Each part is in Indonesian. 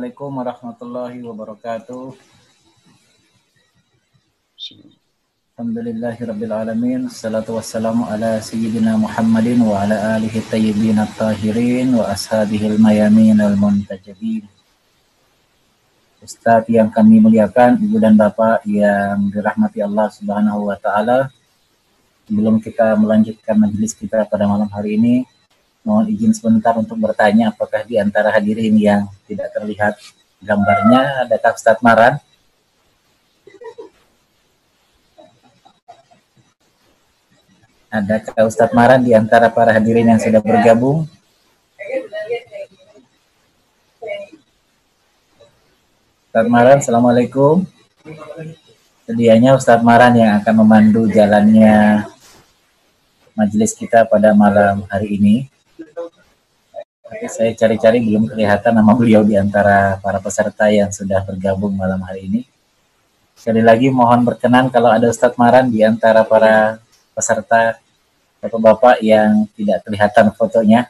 Assalamualaikum warahmatullahi wabarakatuh. Alhamdulillahi rabbil alamin. Salatu wassalamu ala sayyidina Muhammadin wa ala alihi tayyibin at-tahirin wa ashabihi al-mayamin al muntajabin Ustaz yang kami muliakan, Ibu dan Bapak yang dirahmati Allah Subhanahu wa taala. Sebelum kita melanjutkan majelis kita pada malam hari ini, mohon izin sebentar untuk bertanya apakah di antara hadirin yang tidak terlihat gambarnya Kak Ustaz Maran? Adakah Ustaz Maran di antara para hadirin yang sudah bergabung? Ustaz Maran, Assalamualaikum. Sedianya Ustaz Maran yang akan memandu jalannya majelis kita pada malam hari ini. Oke saya cari-cari belum kelihatan nama beliau di antara para peserta yang sudah bergabung malam hari ini. Sekali lagi mohon berkenan kalau ada Ustadz Maran di antara para peserta Bapak-bapak yang tidak kelihatan fotonya.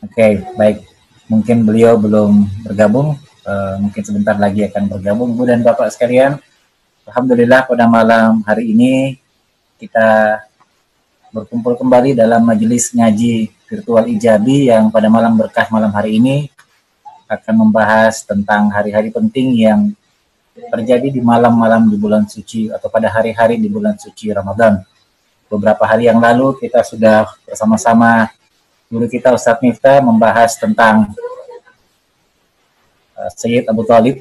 Oke, okay, baik. Mungkin beliau belum bergabung, uh, mungkin sebentar lagi akan bergabung. Bu dan Bapak sekalian, Alhamdulillah pada malam hari ini kita berkumpul kembali dalam majelis ngaji virtual Ijabi yang pada malam berkah malam hari ini akan membahas tentang hari-hari penting yang terjadi di malam-malam di bulan suci atau pada hari-hari di bulan suci Ramadan. Beberapa hari yang lalu kita sudah bersama-sama guru kita Ustadz Miftah membahas tentang uh, Sayyid Abu Talib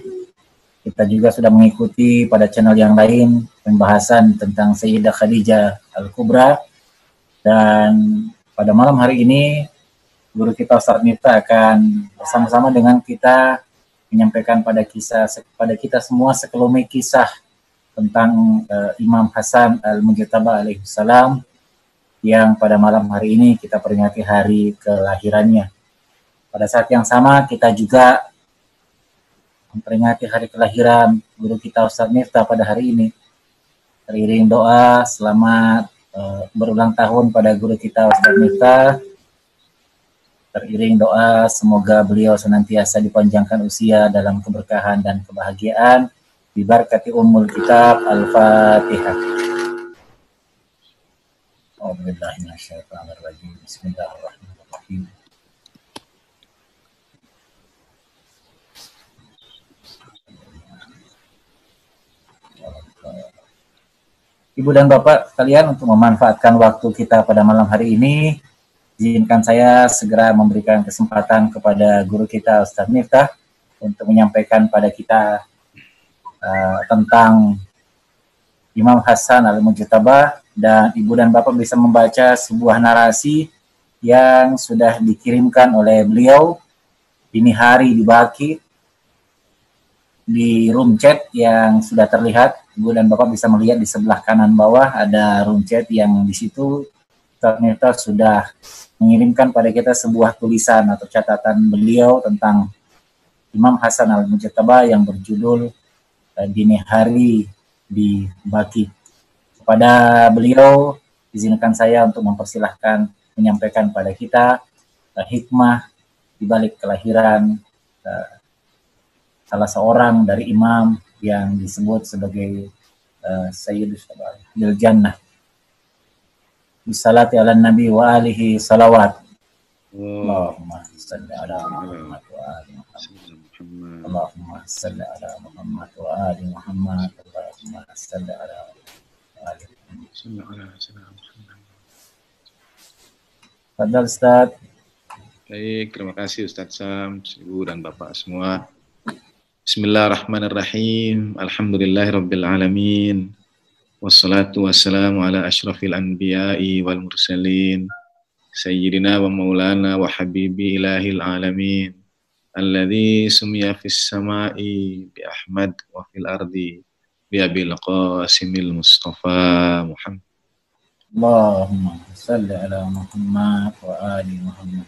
kita juga sudah mengikuti pada channel yang lain pembahasan tentang Sayyidah Khadijah Al-Kubra. Dan pada malam hari ini, guru kita Ustaz Mirta akan bersama-sama dengan kita menyampaikan pada kisah kepada kita semua sekelumit kisah tentang uh, Imam Hasan Al-Mujtaba alaihissalam yang pada malam hari ini kita peringati hari kelahirannya. Pada saat yang sama kita juga memperingati hari kelahiran guru kita Ustaz Miftah pada hari ini. Teriring doa selamat uh, berulang tahun pada guru kita Ustaz Miftah. Teriring doa semoga beliau senantiasa dipanjangkan usia dalam keberkahan dan kebahagiaan. Dibarkati umul kitab Al-Fatihah. Bismillahirrahmanirrahim. Bismillahirrahmanirrahim. Ibu dan Bapak sekalian untuk memanfaatkan waktu kita pada malam hari ini. Izinkan saya segera memberikan kesempatan kepada guru kita Ustaz Miftah untuk menyampaikan pada kita uh, tentang Imam Hasan Al-Mujtabah dan Ibu dan Bapak bisa membaca sebuah narasi yang sudah dikirimkan oleh beliau ini hari di Baki di room chat yang sudah terlihat Ibu dan Bapak bisa melihat di sebelah kanan bawah ada room chat yang di situ ternyata sudah mengirimkan pada kita sebuah tulisan atau catatan beliau tentang Imam Hasan al Mujtaba yang berjudul eh, Dini Hari di Baki. Kepada beliau, izinkan saya untuk mempersilahkan menyampaikan pada kita eh, hikmah di balik kelahiran eh, salah seorang dari imam yang disebut sebagai uh, Sayyidus Sabar Jannah. Bisalati ala Nabi wa alihi salawat. Allahumma salli ala Muhammad wa ali Muhammad. Allahumma salli ala Muhammad wa ali Muhammad. Allahumma salli ala ali Muhammad. Ustaz. Baik, terima kasih Ustaz Sam, Ibu dan Bapak semua. Bismillahirrahmanirrahim. Alhamdulillahirrabbilalamin. Wassalatu wassalamu ala ashrafil anbiya'i wal mursalin. Sayyidina wa maulana wa habibi ilahil alamin. Alladhi sumya fis sama'i bi Ahmad wa fil ardi bi abil qasimil mustafa Muhammad. Allahumma salli ala Muhammad wa ali Muhammad.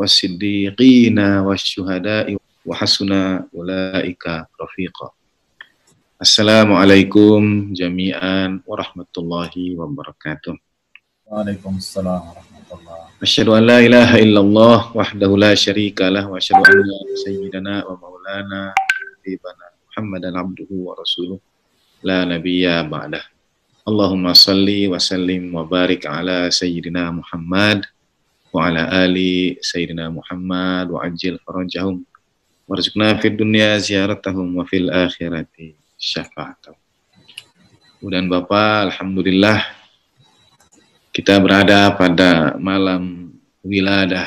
wasiddiqina wasyuhada'i wa hasuna ulaika rafiqa. Assalamualaikum jami'an warahmatullahi wabarakatuh. Waalaikumsalam warahmatullahi Asyhadu an la ilaha illallah wahdahu la syarika lah wa asyhadu la sayyidana wa maulana habibana Muhammadan abduhu wa rasuluh la nabiyya ba'dah. Allahumma salli wa sallim wa barik ala sayyidina Muhammad وعلى آل سيدنا محمد وعجل فرجهم وارزقنا في الدنيا زيارتهم وفي الآخرة syafaatahum. Kemudian Bapak, Alhamdulillah kita berada pada malam wiladah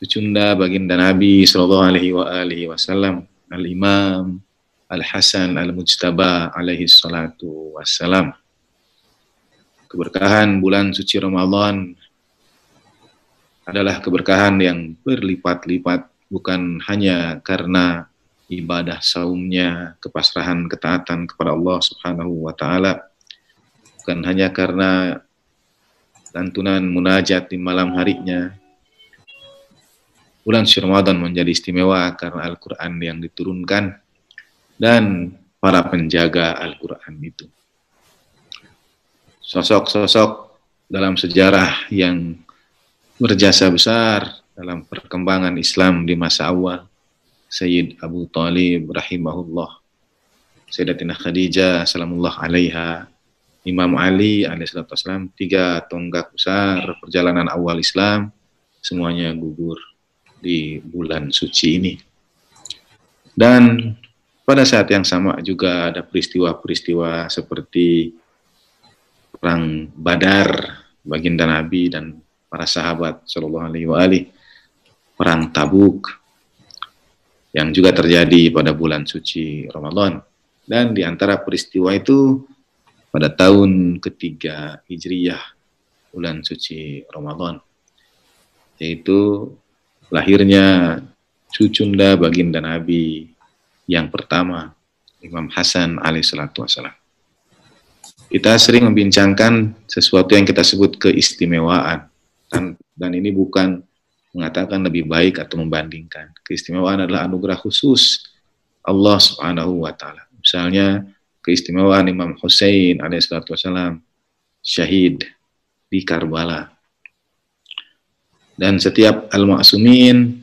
cucunda baginda Nabi Sallallahu Alaihi wa alihi Wasallam Al-Imam Al-Hasan Al-Mujtaba Alaihi Salatu Wassalam Keberkahan bulan suci Ramadan adalah keberkahan yang berlipat-lipat bukan hanya karena ibadah saumnya, kepasrahan, ketaatan kepada Allah Subhanahu wa taala. Bukan hanya karena lantunan munajat di malam harinya. Bulan Ramadan menjadi istimewa karena Al-Qur'an yang diturunkan dan para penjaga Al-Qur'an itu. Sosok-sosok dalam sejarah yang berjasa besar dalam perkembangan Islam di masa awal. Sayyid Abu Talib rahimahullah, Sayyidatina Khadijah salamullah alaiha, Imam Ali alaihissalam, tiga tonggak besar perjalanan awal Islam, semuanya gugur di bulan suci ini. Dan pada saat yang sama juga ada peristiwa-peristiwa seperti perang Badar, baginda Nabi dan para sahabat Shallallahu Alaihi Wasallam perang Tabuk yang juga terjadi pada bulan suci Ramadan dan di antara peristiwa itu pada tahun ketiga Hijriyah bulan suci Ramadan yaitu lahirnya cucunda baginda Nabi yang pertama Imam Hasan alaihissalatu wassalam kita sering membincangkan sesuatu yang kita sebut keistimewaan dan, dan ini bukan mengatakan lebih baik atau membandingkan. Keistimewaan adalah anugerah khusus Allah Subhanahu wa taala. Misalnya keistimewaan Imam Hussein alaihissalatu wassalam syahid di Karbala. Dan setiap al-ma'sumin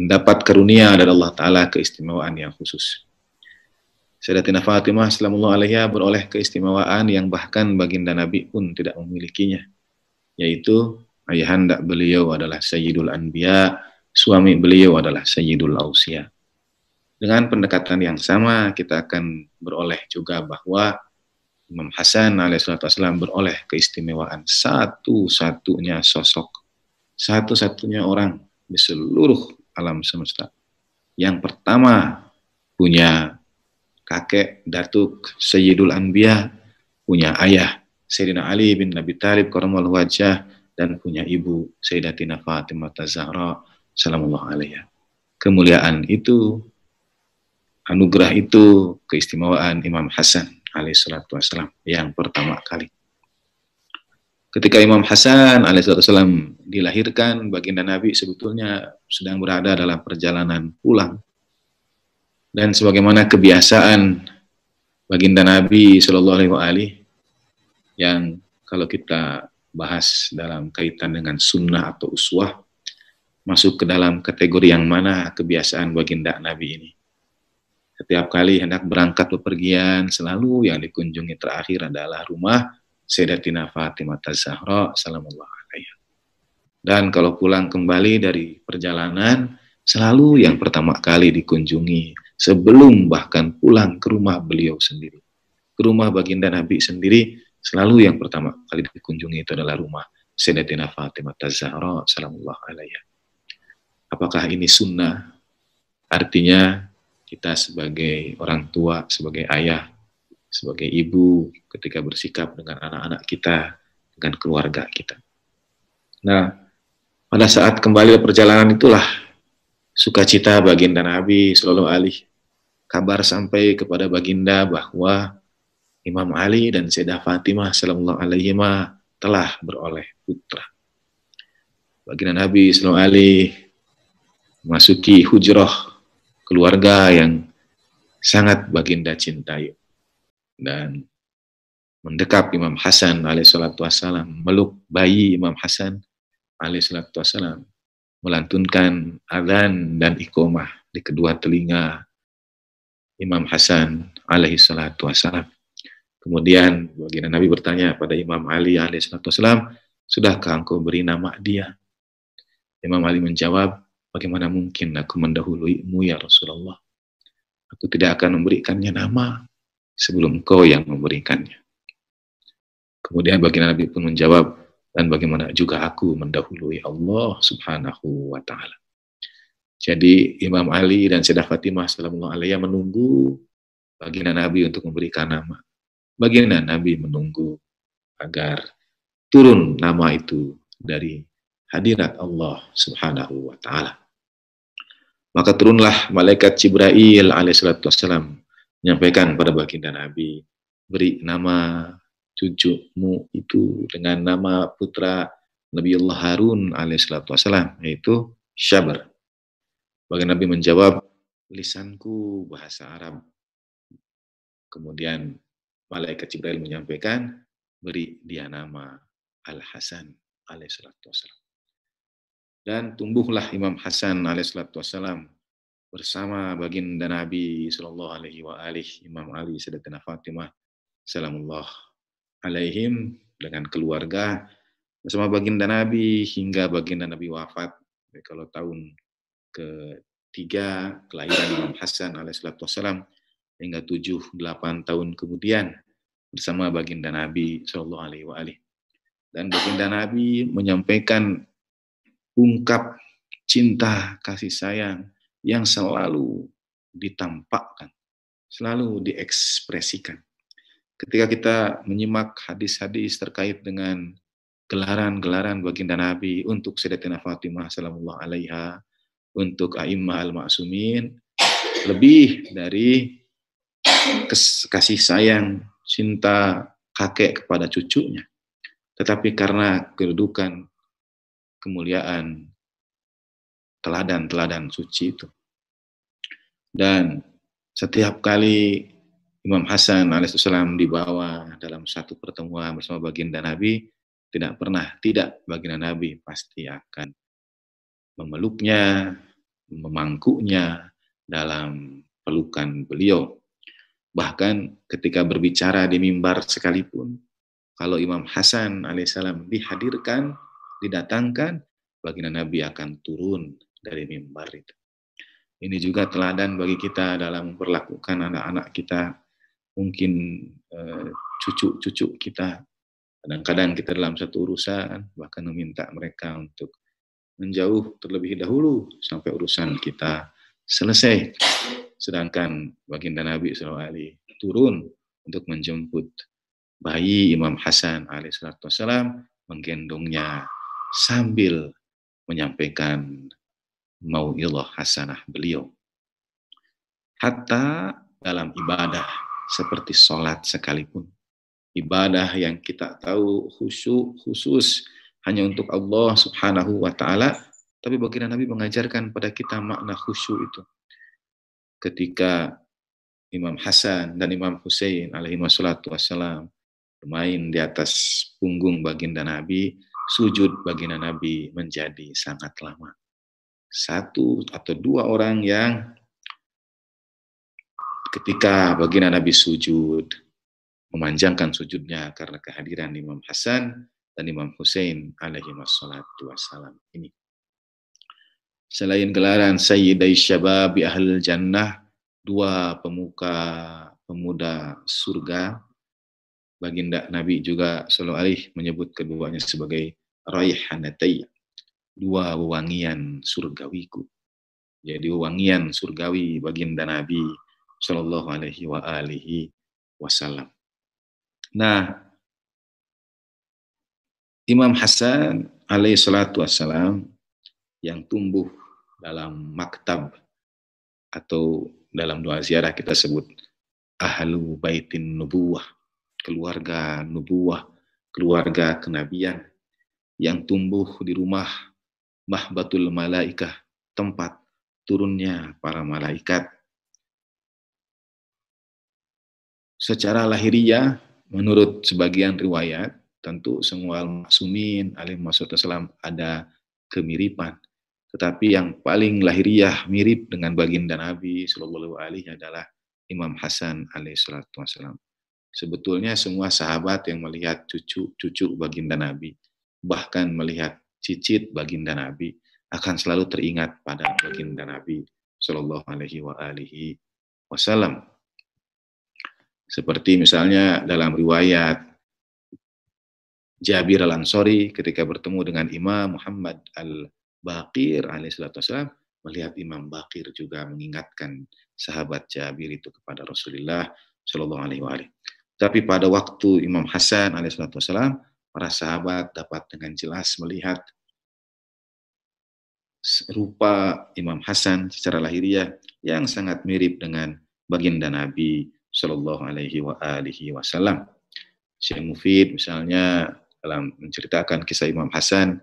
mendapat karunia dari Allah taala keistimewaan yang khusus. Sayyidatina Fatimah sallallahu alaiha beroleh keistimewaan yang bahkan baginda Nabi pun tidak memilikinya yaitu ayahanda beliau adalah Sayyidul Anbiya, suami beliau adalah Sayyidul Ausia. Dengan pendekatan yang sama kita akan beroleh juga bahwa Imam Hasan alaihissalam beroleh keistimewaan satu-satunya sosok, satu-satunya orang di seluruh alam semesta. Yang pertama punya kakek, datuk, Sayyidul Anbiya, punya ayah, Sayyidina Ali bin Nabi Talib karamal wajah dan punya ibu Sayyidatina Fatimah Zahra salamullah alaiha. Kemuliaan itu, anugerah itu, keistimewaan Imam Hasan alaihi salatu wasalam yang pertama kali. Ketika Imam Hasan alaihi salatu wasalam dilahirkan, baginda Nabi sebetulnya sedang berada dalam perjalanan pulang. Dan sebagaimana kebiasaan baginda Nabi Shallallahu alaihi yang kalau kita bahas dalam kaitan dengan sunnah atau uswah masuk ke dalam kategori yang mana kebiasaan baginda Nabi ini. Setiap kali hendak berangkat bepergian, selalu yang dikunjungi terakhir adalah rumah Sayyidatina Fatimah Zahra sallallahu alaihi Dan kalau pulang kembali dari perjalanan, selalu yang pertama kali dikunjungi sebelum bahkan pulang ke rumah beliau sendiri. Ke rumah baginda Nabi sendiri selalu yang pertama kali dikunjungi itu adalah rumah Sayyidatina Fatimah salamullah sallallahu alaihi. Apakah ini sunnah? Artinya kita sebagai orang tua, sebagai ayah, sebagai ibu ketika bersikap dengan anak-anak kita, dengan keluarga kita. Nah, pada saat kembali perjalanan itulah sukacita baginda Nabi selalu alih kabar sampai kepada baginda bahwa Imam Ali dan Sayyidah Fatimah Sallallahu Alaihi telah beroleh putra. Baginda Nabi Sallallahu Alaihi masuki hujroh keluarga yang sangat baginda cintai dan mendekap Imam Hasan salatu wasalam meluk bayi Imam Hasan salatu wasalam melantunkan azan dan iqomah di kedua telinga Imam Hasan salatu wasalam. Kemudian baginda Nabi bertanya pada Imam Ali alaihissalam, sudahkah engkau beri nama dia? Imam Ali menjawab, bagaimana mungkin aku mendahuluimu ya Rasulullah? Aku tidak akan memberikannya nama sebelum kau yang memberikannya. Kemudian baginda Nabi pun menjawab, dan bagaimana juga aku mendahului Allah subhanahu wa ta'ala. Jadi Imam Ali dan Syedah Fatimah s.a.w. alaihi menunggu baginda Nabi untuk memberikan nama Bagaimana Nabi menunggu agar turun nama itu dari hadirat Allah Subhanahu wa taala. Maka turunlah malaikat Jibril alaihissalatu wassalam menyampaikan pada baginda Nabi, beri nama cucumu itu dengan nama putra Nabi Allah Harun alaihissalatu wassalam, yaitu Syabar. Baginda Nabi menjawab, lisanku bahasa Arab. Kemudian malaikat Jibril menyampaikan, beri dia nama Al-Hasan alaihissalatu wassalam. Dan tumbuhlah Imam Hasan alaihissalatu wassalam bersama baginda Nabi Shallallahu Alaihi wa alih, Imam Ali Sedatina Fatimah Salamullah alaihim dengan keluarga bersama baginda Nabi hingga baginda Nabi wafat. Jadi kalau tahun ketiga kelahiran Imam Hasan alaihissalatu wassalam hingga 7 8 tahun kemudian bersama baginda Nabi Shallallahu alaihi wa Dan baginda Nabi menyampaikan ungkap cinta kasih sayang yang selalu ditampakkan, selalu diekspresikan. Ketika kita menyimak hadis-hadis terkait dengan gelaran-gelaran baginda Nabi untuk Sayyidatina Fatimah sallallahu alaiha, untuk A'immah al-Ma'sumin, lebih dari kasih sayang, cinta kakek kepada cucunya. Tetapi karena kedudukan, kemuliaan, teladan-teladan suci itu. Dan setiap kali Imam Hasan alaihissalam dibawa dalam satu pertemuan bersama baginda Nabi, tidak pernah tidak baginda Nabi pasti akan memeluknya, memangkuknya dalam pelukan beliau. Bahkan ketika berbicara di mimbar sekalipun, kalau Imam Hasan alaihissalam dihadirkan, didatangkan, baginda Nabi akan turun dari mimbar itu. Ini juga teladan bagi kita dalam memperlakukan anak-anak kita, mungkin eh, cucu-cucu kita. Kadang-kadang kita dalam satu urusan, bahkan meminta mereka untuk menjauh terlebih dahulu sampai urusan kita selesai. Sedangkan baginda Nabi SAW turun untuk menjemput bayi Imam Hasan alaihissalam menggendongnya sambil menyampaikan mau'ilah hasanah beliau. Hatta dalam ibadah seperti sholat sekalipun. Ibadah yang kita tahu khusyuk khusus hanya untuk Allah subhanahu wa ta'ala. Tapi baginda Nabi mengajarkan pada kita makna khusyuk itu ketika Imam Hasan dan Imam Hussein alaihi wassalatu wassalam bermain di atas punggung baginda Nabi, sujud baginda Nabi menjadi sangat lama. Satu atau dua orang yang ketika baginda Nabi sujud, memanjangkan sujudnya karena kehadiran Imam Hasan dan Imam Hussein alaihi wassalatu wassalam. Ini selain gelaran Sayyidai Syababi Ahlul Jannah, dua pemuka pemuda surga, baginda Nabi juga selalu alih menyebut keduanya sebagai Raihanatai, dua wangian surgawiku. Jadi wangian surgawi baginda Nabi Shallallahu Alaihi wa alihi Wasallam. Nah, Imam Hasan alaihi salatu wassalam yang tumbuh dalam maktab atau dalam doa ziarah kita sebut ahlu baitin nubuah keluarga nubuah keluarga kenabian yang tumbuh di rumah mahbatul malaikah, tempat turunnya para malaikat. Secara lahiriah, menurut sebagian riwayat, tentu semua al masumin alim maksud ada kemiripan tetapi yang paling lahiriah mirip dengan baginda Nabi Shallallahu Alaihi adalah Imam Hasan alaihissalam Sebetulnya semua sahabat yang melihat cucu-cucu baginda Nabi, bahkan melihat cicit baginda Nabi, akan selalu teringat pada baginda Nabi Shallallahu Alaihi wa alaihi Wasallam. Seperti misalnya dalam riwayat Jabir al Ansori ketika bertemu dengan Imam Muhammad al Bakir alaihissalam melihat Imam Bakir juga mengingatkan sahabat Jabir itu kepada Rasulullah Shallallahu Alaihi Wasallam. Tapi pada waktu Imam Hasan alaihissalam para sahabat dapat dengan jelas melihat rupa Imam Hasan secara lahiriah yang sangat mirip dengan baginda Nabi Shallallahu Alaihi Wasallam. Syekh Mufid misalnya dalam menceritakan kisah Imam Hasan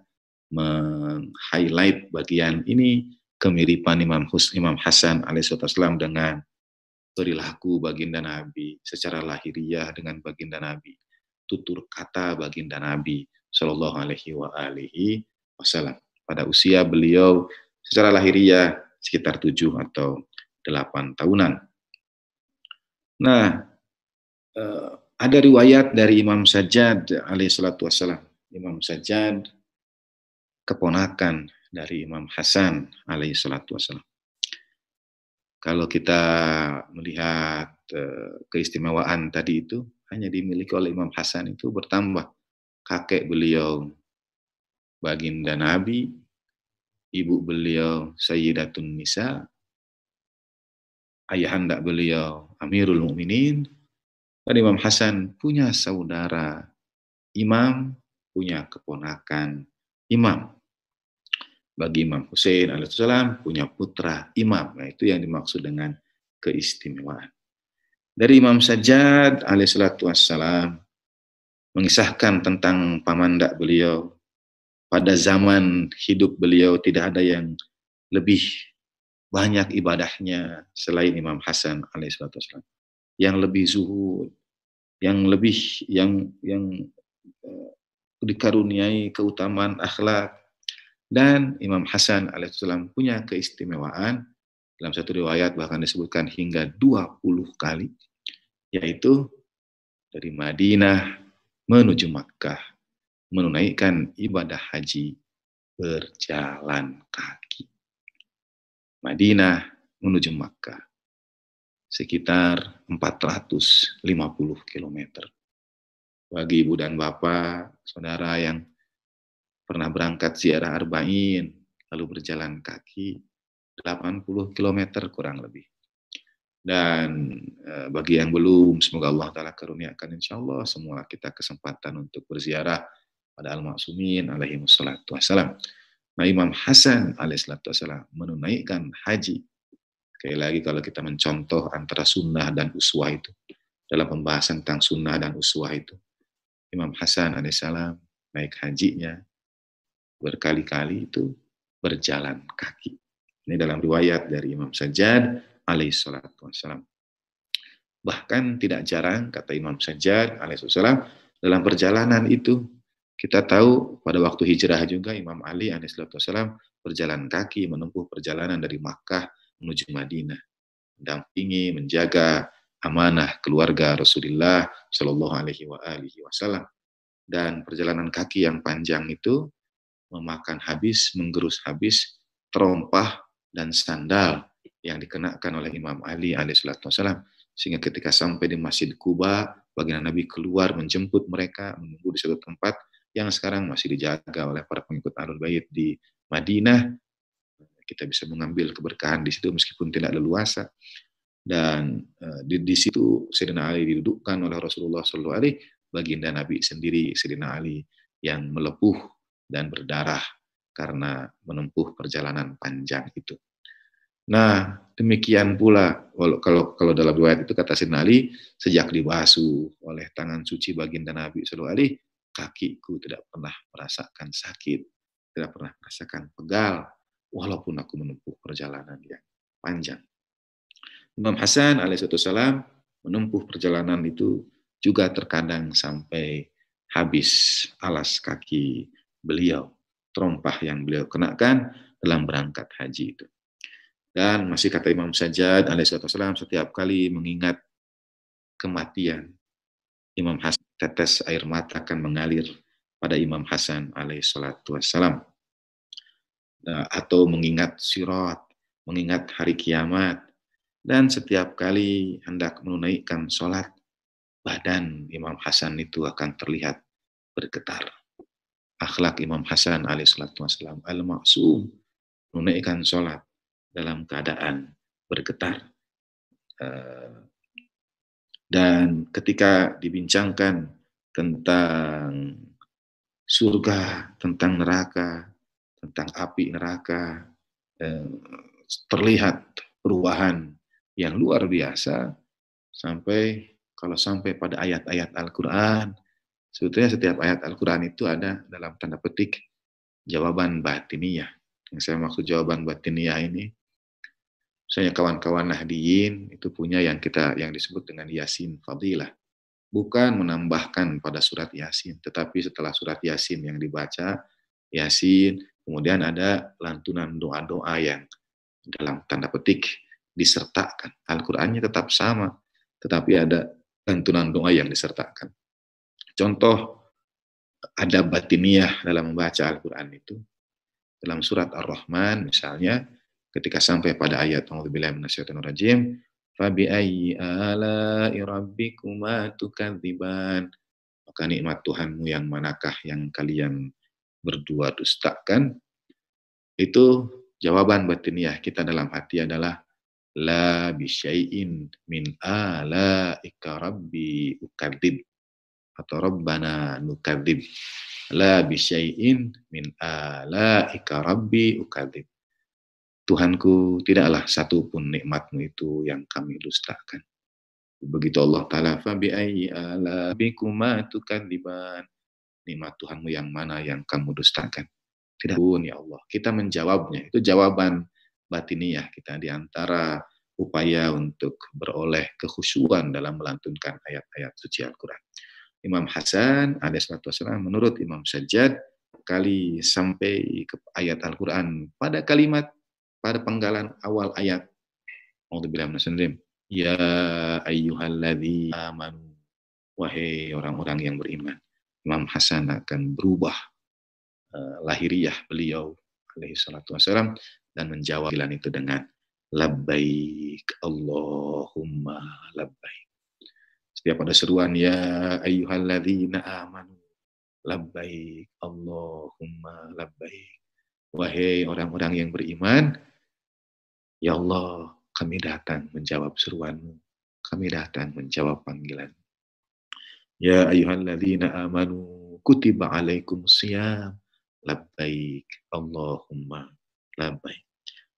meng-highlight bagian ini kemiripan Imam Hus Imam Hasan alaihissalam dengan perilaku baginda Nabi secara lahiriah dengan baginda Nabi tutur kata baginda Nabi Shallallahu Alaihi wa alihi Wasallam pada usia beliau secara lahiriah sekitar tujuh atau delapan tahunan. Nah, eh, ada riwayat dari Imam Sajjad alaihissalatu wassalam. Imam Sajjad keponakan dari Imam Hasan alaihi salatu wasallam. Kalau kita melihat eh, keistimewaan tadi itu hanya dimiliki oleh Imam Hasan itu bertambah kakek beliau baginda Nabi, ibu beliau Sayyidatun Nisa, ayahanda beliau Amirul Mukminin, dan Imam Hasan punya saudara imam, punya keponakan imam bagi Imam Hussein alaihissalam punya putra imam. Nah, itu yang dimaksud dengan keistimewaan. Dari Imam Sajjad alaihissalatu wassalam mengisahkan tentang pamandak beliau pada zaman hidup beliau tidak ada yang lebih banyak ibadahnya selain Imam Hasan alaihissalatu wassalam yang lebih zuhud yang lebih yang yang eh, dikaruniai keutamaan akhlak dan Imam Hasan alaihissalam punya keistimewaan dalam satu riwayat bahkan disebutkan hingga 20 kali yaitu dari Madinah menuju Makkah menunaikan ibadah haji berjalan kaki. Madinah menuju Makkah sekitar 450 km. Bagi ibu dan bapak, saudara yang pernah berangkat ziarah Arba'in, lalu berjalan kaki 80 km kurang lebih. Dan eh, bagi yang belum, semoga Allah Ta'ala karuniakan insya Allah semua kita kesempatan untuk berziarah pada Al-Ma'sumin alaihi wassalatu wassalam. Nah Imam Hasan alaihi salatu wassalam menunaikan haji. Sekali lagi kalau kita mencontoh antara sunnah dan uswah itu, dalam pembahasan tentang sunnah dan uswah itu, Imam Hasan alaihi salam naik hajinya berkali-kali itu berjalan kaki. Ini dalam riwayat dari Imam Sajjad salatu wassalam. Bahkan tidak jarang, kata Imam Sajjad alaihissalam, dalam perjalanan itu, kita tahu pada waktu hijrah juga Imam Ali salatu wassalam berjalan kaki menempuh perjalanan dari Makkah menuju Madinah. Mendampingi, menjaga amanah keluarga Rasulullah Shallallahu alaihi wasallam. Dan perjalanan kaki yang panjang itu memakan habis, menggerus habis terompah dan sandal yang dikenakan oleh Imam Ali alaihissalam sehingga ketika sampai di Masjid Kuba baginda Nabi keluar menjemput mereka menunggu di suatu tempat yang sekarang masih dijaga oleh para pengikut Ahlul Bait di Madinah kita bisa mengambil keberkahan di situ meskipun tidak leluasa dan eh, di, di situ Sayyidina Ali didudukkan oleh Rasulullah SAW baginda Nabi sendiri Sayyidina Ali yang melepuh dan berdarah karena menempuh perjalanan panjang itu. Nah, demikian pula kalau kalau dalam riwayat itu kata Sinali sejak dibasuh oleh tangan suci baginda Nabi sallallahu alaihi kakiku tidak pernah merasakan sakit, tidak pernah merasakan pegal walaupun aku menempuh perjalanan yang panjang. Imam Hasan alaihissalam menempuh perjalanan itu juga terkadang sampai habis alas kaki beliau, terompah yang beliau kenakan dalam berangkat haji itu. Dan masih kata Imam Sajjad alaihissalam setiap kali mengingat kematian, Imam Hasan tetes air mata akan mengalir pada Imam Hasan alaihissalam nah, Atau mengingat sirat, mengingat hari kiamat, dan setiap kali hendak menunaikan sholat, badan Imam Hasan itu akan terlihat bergetar akhlak Imam Hasan alaihissalam al-maksum menunaikan sholat dalam keadaan bergetar. Eh, dan ketika dibincangkan tentang surga, tentang neraka, tentang api neraka, eh, terlihat perubahan yang luar biasa sampai kalau sampai pada ayat-ayat Al-Quran Sebetulnya setiap ayat Al-Quran itu ada dalam tanda petik jawaban batiniyah. Yang saya maksud jawaban batiniyah ini, misalnya kawan-kawan Nahdiyin itu punya yang kita yang disebut dengan Yasin Fadilah. Bukan menambahkan pada surat Yasin, tetapi setelah surat Yasin yang dibaca, Yasin, kemudian ada lantunan doa-doa yang dalam tanda petik disertakan. Al-Qur'annya tetap sama, tetapi ada lantunan doa yang disertakan. Contoh ada batiniah dalam membaca Al-Quran itu. Dalam surat Ar-Rahman misalnya, ketika sampai pada ayat Alhamdulillah rajim, فَبِأَيِّ ayyi رَبِّكُمَا rabbikuma Maka nikmat Tuhanmu yang manakah yang kalian berdua dustakan? Itu jawaban batiniah kita dalam hati adalah la bisyai'in min ala rabbi ukadzib atau Rabbana nukadzib la bisyai'in min alaika rabbi ukadzib Tuhanku tidaklah satu pun nikmatmu itu yang kami dustakan begitu Allah taala fa bi ayyi ala bikuma tukadziban nikmat Tuhanmu yang mana yang kamu dustakan tidak pun ya Allah kita menjawabnya itu jawaban batiniah kita di antara upaya untuk beroleh kekhusyuan dalam melantunkan ayat-ayat suci Al-Qur'an Imam Hasan alaihissalam menurut Imam Sajjad kali sampai ke ayat Al-Quran pada kalimat pada penggalan awal ayat mau Ya ayyuhalladzi amanu wahai orang-orang yang beriman Imam Hasan akan berubah eh, lahiriah beliau alaihi salatu wasalam dan menjawab itu dengan labbaik Allahumma labbaik setiap ada seruan ya ayyuhalladzina amanu labbaik Allahumma labbaik. Wahai orang-orang yang beriman, ya Allah, kami datang menjawab seruanmu. Kami datang menjawab panggilan. Ya ayyuhalladzina amanu kutiba alaikum siyam labbaik Allahumma labbaik.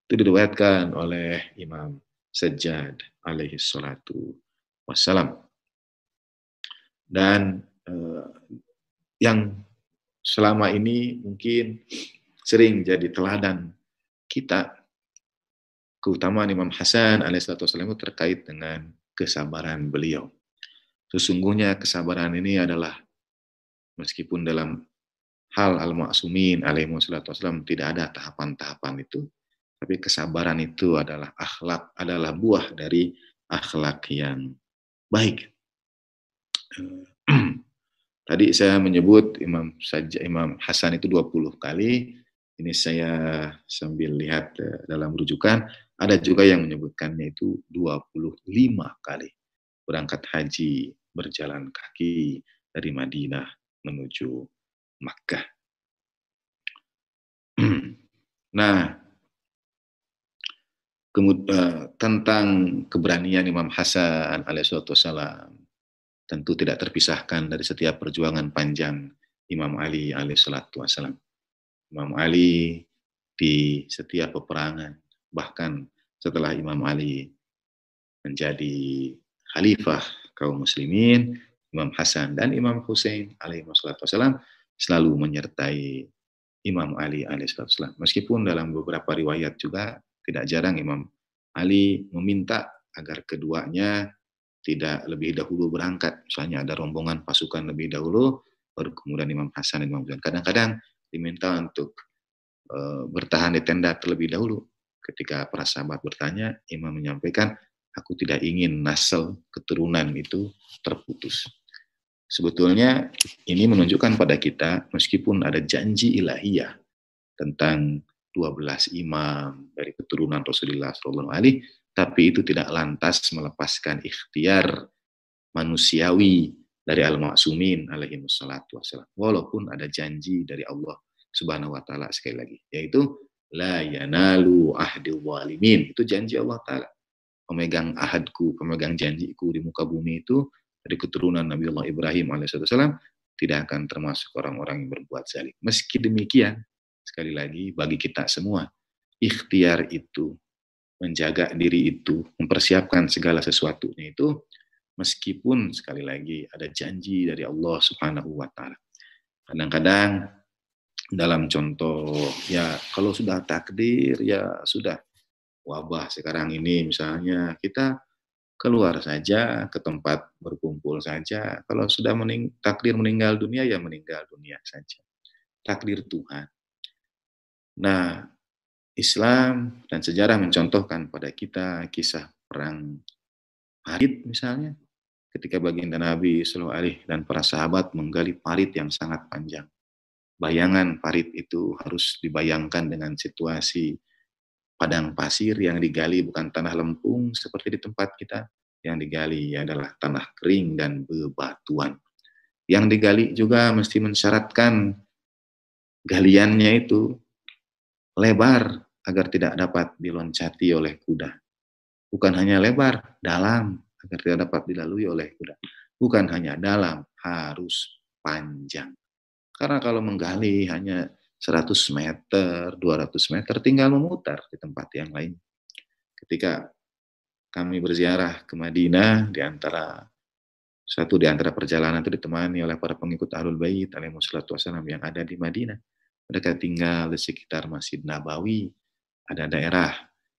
Itu diriwayatkan oleh Imam Sajjad alaihi salatu wassalam dan eh, yang selama ini mungkin sering jadi teladan kita keutamaan Imam Hasan alaihissalam itu terkait dengan kesabaran beliau. Sesungguhnya kesabaran ini adalah meskipun dalam hal al-ma'sumin alaihissalam tidak ada tahapan-tahapan itu, tapi kesabaran itu adalah akhlak, adalah buah dari akhlak yang baik. Tadi saya menyebut Imam saja Imam Hasan itu 20 kali. Ini saya sambil lihat eh, dalam rujukan ada juga yang menyebutkannya itu 25 kali berangkat haji berjalan kaki dari Madinah menuju Makkah. nah, kemud, eh, tentang keberanian Imam Hasan alaihissalam tentu tidak terpisahkan dari setiap perjuangan panjang Imam Ali alaihissalatu wassalam. Imam Ali di setiap peperangan, bahkan setelah Imam Ali menjadi khalifah kaum muslimin, Imam Hasan dan Imam Hussein alaihissalatu wassalam selalu menyertai Imam Ali alaihissalatu wassalam. Meskipun dalam beberapa riwayat juga tidak jarang Imam Ali meminta agar keduanya tidak lebih dahulu berangkat. Misalnya ada rombongan pasukan lebih dahulu, baru kemudian Imam Hasan dan Imam Husain. Kadang-kadang diminta untuk e, bertahan di tenda terlebih dahulu. Ketika para sahabat bertanya, Imam menyampaikan, aku tidak ingin nasel keturunan itu terputus. Sebetulnya ini menunjukkan pada kita, meskipun ada janji ilahiyah tentang 12 imam dari keturunan Rasulullah SAW, tapi itu tidak lantas melepaskan ikhtiar manusiawi dari al maksumin alaihi salatu wassalam. Walaupun ada janji dari Allah Subhanahu wa taala sekali lagi, yaitu la yanalu ahdi walimin. Itu janji Allah taala. Pemegang ahadku, pemegang janjiku di muka bumi itu dari keturunan Nabi Allah Ibrahim alaihissalam tidak akan termasuk orang-orang yang berbuat zalim. Meski demikian, sekali lagi bagi kita semua, ikhtiar itu menjaga diri itu, mempersiapkan segala sesuatunya itu meskipun sekali lagi ada janji dari Allah Subhanahu wa taala. Kadang-kadang dalam contoh ya kalau sudah takdir ya sudah wabah sekarang ini misalnya kita keluar saja ke tempat berkumpul saja kalau sudah mening takdir meninggal dunia ya meninggal dunia saja takdir Tuhan nah Islam dan sejarah mencontohkan pada kita kisah perang Parit misalnya, ketika baginda Nabi Sallallahu Alaihi dan para sahabat menggali parit yang sangat panjang. Bayangan parit itu harus dibayangkan dengan situasi padang pasir yang digali bukan tanah lempung seperti di tempat kita, yang digali adalah tanah kering dan bebatuan. Yang digali juga mesti mensyaratkan galiannya itu lebar agar tidak dapat diloncati oleh kuda. Bukan hanya lebar, dalam agar tidak dapat dilalui oleh kuda. Bukan hanya dalam, harus panjang. Karena kalau menggali hanya 100 meter, 200 meter, tinggal memutar di tempat yang lain. Ketika kami berziarah ke Madinah, di antara satu di antara perjalanan itu ditemani oleh para pengikut Ahlul Bait alaihi wassalam yang ada di Madinah. Mereka tinggal di sekitar Masjid Nabawi. Ada daerah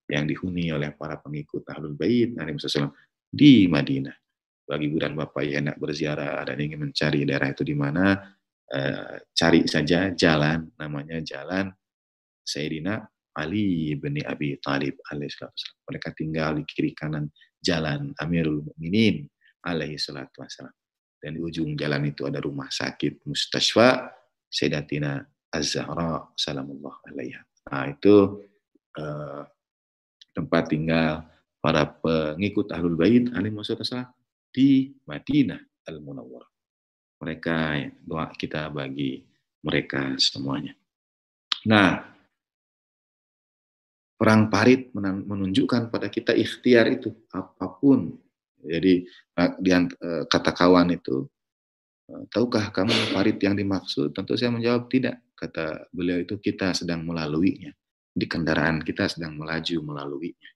yang dihuni oleh para pengikut Ahlul Bayit Nabi Muhammad SAW di Madinah. Bagi ibu dan bapak yang hendak berziarah dan ingin mencari daerah itu di mana, eh, cari saja jalan, namanya jalan Sayyidina Ali bin Abi Talib alaihissalam. Mereka tinggal di kiri kanan jalan Amirul Mukminin alaihi salatu wassalam. Dan di ujung jalan itu ada rumah sakit Mustasfa Sayyidatina Az-Zahra salamullah alaiha. Nah, itu eh, tempat tinggal para pengikut Ahlul Bait alaihi di Madinah Al-Munawwarah. Mereka ya, doa kita bagi mereka semuanya. Nah, perang parit menunjukkan pada kita ikhtiar itu apapun. Jadi eh, di eh, kata kawan itu, eh, tahukah kamu parit yang dimaksud? Tentu saya menjawab tidak kata beliau itu kita sedang melaluinya. Di kendaraan kita sedang melaju melaluinya.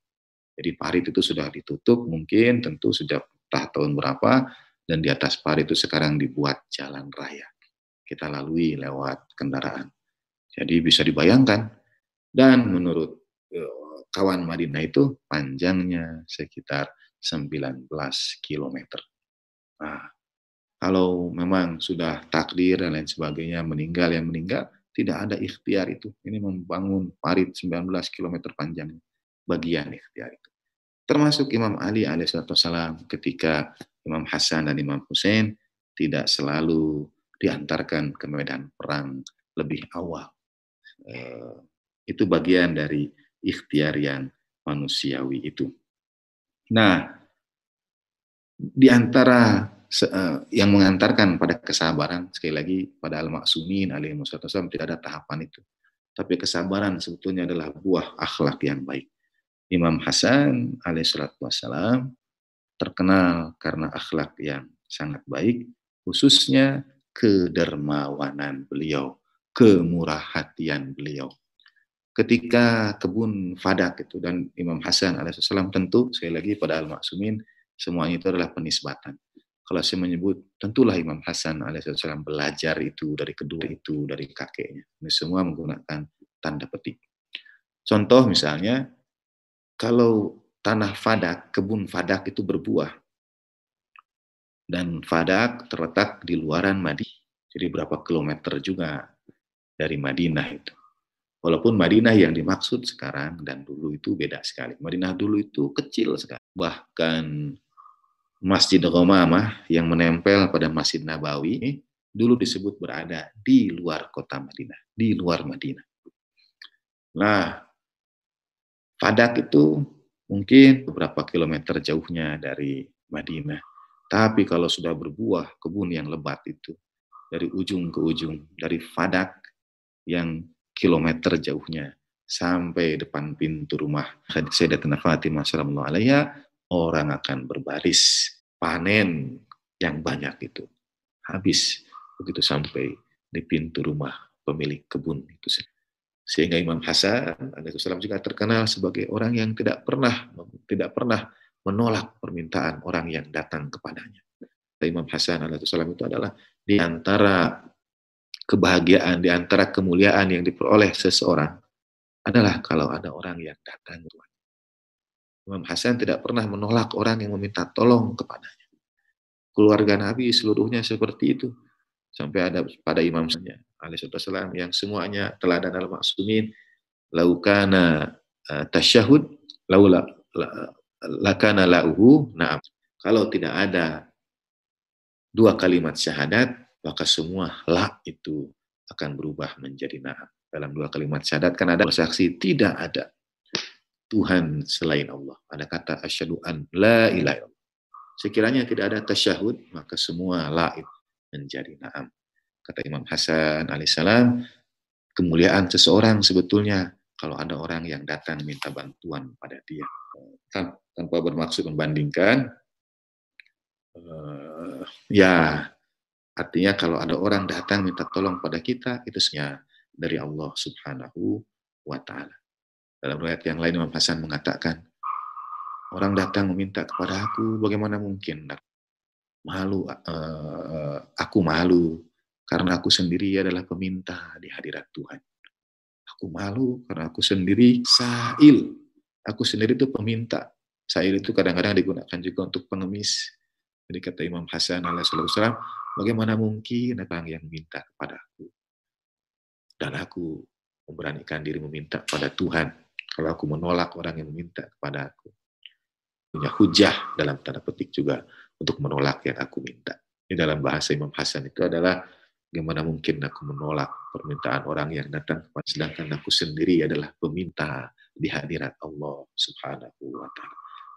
Jadi parit itu sudah ditutup mungkin tentu sudah entah tahun berapa dan di atas parit itu sekarang dibuat jalan raya. Kita lalui lewat kendaraan. Jadi bisa dibayangkan. Dan menurut eh, kawan Madinah itu panjangnya sekitar 19 km. Nah, kalau memang sudah takdir dan lain sebagainya meninggal yang meninggal, tidak ada ikhtiar itu. Ini membangun parit 19 km panjang bagian ikhtiar itu. Termasuk Imam Ali alaihissalam ketika Imam Hasan dan Imam Hussein tidak selalu diantarkan ke medan perang lebih awal. Eh, itu bagian dari ikhtiar yang manusiawi itu. Nah, di antara Eh, yang mengantarkan pada kesabaran sekali lagi pada al-maksumin alaihi wasallam tidak ada tahapan itu tapi kesabaran sebetulnya adalah buah akhlak yang baik Imam Hasan salatu wasallam terkenal karena akhlak yang sangat baik khususnya kedermawanan beliau kemurah hatian beliau ketika kebun fadak itu dan Imam Hasan salam tentu sekali lagi pada al-maksumin semuanya itu adalah penisbatan kalau saya menyebut, tentulah Imam Hasan alaihissalam belajar itu dari kedua itu, dari kakeknya. Ini semua menggunakan tanda petik. Contoh misalnya, kalau tanah fadak, kebun fadak itu berbuah. Dan fadak terletak di luaran Madinah. Jadi berapa kilometer juga dari Madinah itu. Walaupun Madinah yang dimaksud sekarang dan dulu itu beda sekali. Madinah dulu itu kecil sekali. Bahkan Masjid Romamah yang menempel pada Masjid Nabawi dulu disebut berada di luar kota Madinah, di luar Madinah. Nah, Fadak itu mungkin beberapa kilometer jauhnya dari Madinah. Tapi kalau sudah berbuah kebun yang lebat itu, dari ujung ke ujung, dari Fadak yang kilometer jauhnya sampai depan pintu rumah Sayyidatina Fatimah sallallahu alaihi orang akan berbaris panen yang banyak itu habis begitu sampai di pintu rumah pemilik kebun itu sehingga Imam Hasan salam juga terkenal sebagai orang yang tidak pernah tidak pernah menolak permintaan orang yang datang kepadanya. Dan Imam Hasan salam itu adalah di antara kebahagiaan, di antara kemuliaan yang diperoleh seseorang adalah kalau ada orang yang datang Imam Hasan tidak pernah menolak orang yang meminta tolong kepadanya. Keluarga Nabi seluruhnya seperti itu. Sampai ada pada imam saja, alaihissalam, yang semuanya teladan al-maksumin, laukana eh, tasyahud, laula, lakana lauhu, naam. Kalau tidak ada dua kalimat syahadat, maka semua la itu akan berubah menjadi naam. Dalam dua kalimat syahadat kan ada saksi tidak ada Tuhan selain Allah. Ada kata asyhadu an la ilaha illallah. Sekiranya tidak ada tasyahud, maka semua laib menjadi naam. Kata Imam Hasan alaihissalam, kemuliaan seseorang sebetulnya kalau ada orang yang datang minta bantuan pada dia. Tanpa bermaksud membandingkan, eh, ya artinya kalau ada orang datang minta tolong pada kita, itu sebenarnya dari Allah subhanahu wa ta'ala. Dalam riwayat yang lain Imam Hasan mengatakan, orang datang meminta kepada aku bagaimana mungkin malu eh, aku malu karena aku sendiri adalah peminta di hadirat Tuhan. Aku malu karena aku sendiri sa'il. Aku sendiri itu peminta. Sa'il itu kadang-kadang digunakan juga untuk pengemis. Jadi kata Imam Hasan salam bagaimana mungkin orang yang minta kepada aku? Dan aku memberanikan diri meminta kepada Tuhan kalau aku menolak orang yang meminta kepada aku. Punya hujah dalam tanda petik juga untuk menolak yang aku minta. Ini dalam bahasa Imam Hasan itu adalah bagaimana mungkin aku menolak permintaan orang yang datang kepada sedangkan aku sendiri adalah peminta di hadirat Allah Subhanahu wa taala.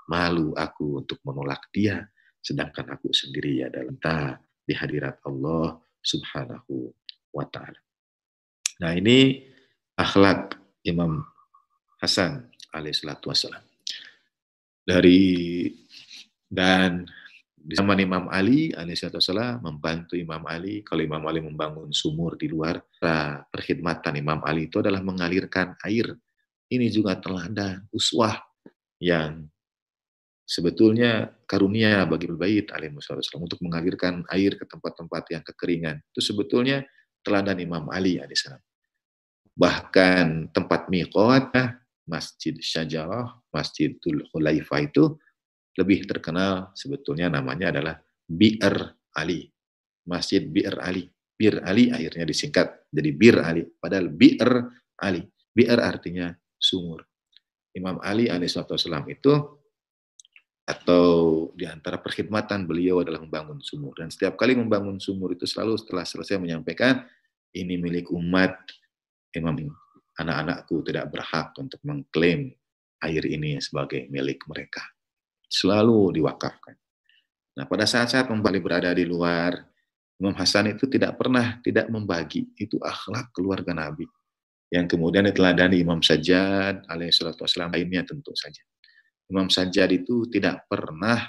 Malu aku untuk menolak dia sedangkan aku sendiri adalah minta di hadirat Allah Subhanahu wa taala. Nah, ini akhlak Imam Hasan salatu wassalam. Dari dan di zaman Imam Ali salatu wassalam membantu Imam Ali kalau Imam Ali membangun sumur di luar perkhidmatan Imam Ali itu adalah mengalirkan air. Ini juga teladan uswah yang sebetulnya karunia bagi al salatu alaihissalam untuk mengalirkan air ke tempat-tempat yang kekeringan. Itu sebetulnya teladan Imam Ali salam Bahkan tempat miqat Masjid Syajarah, Masjidul Khulayfa itu lebih terkenal sebetulnya namanya adalah Bi'r Ali. Masjid Bi'r Ali. Bir Ali akhirnya disingkat jadi Bir Ali. Padahal Bi'r Ali. Bi'r artinya sumur. Imam Ali AS itu atau di antara perkhidmatan beliau adalah membangun sumur. Dan setiap kali membangun sumur itu selalu setelah selesai menyampaikan, ini milik umat Imam anak-anakku tidak berhak untuk mengklaim air ini sebagai milik mereka. Selalu diwakafkan. Nah, pada saat-saat kembali berada di luar, Imam Hasan itu tidak pernah tidak membagi. Itu akhlak keluarga Nabi. Yang kemudian diteladani Imam Sajjad alaihissalatu wassalam lainnya tentu saja. Imam Sajjad itu tidak pernah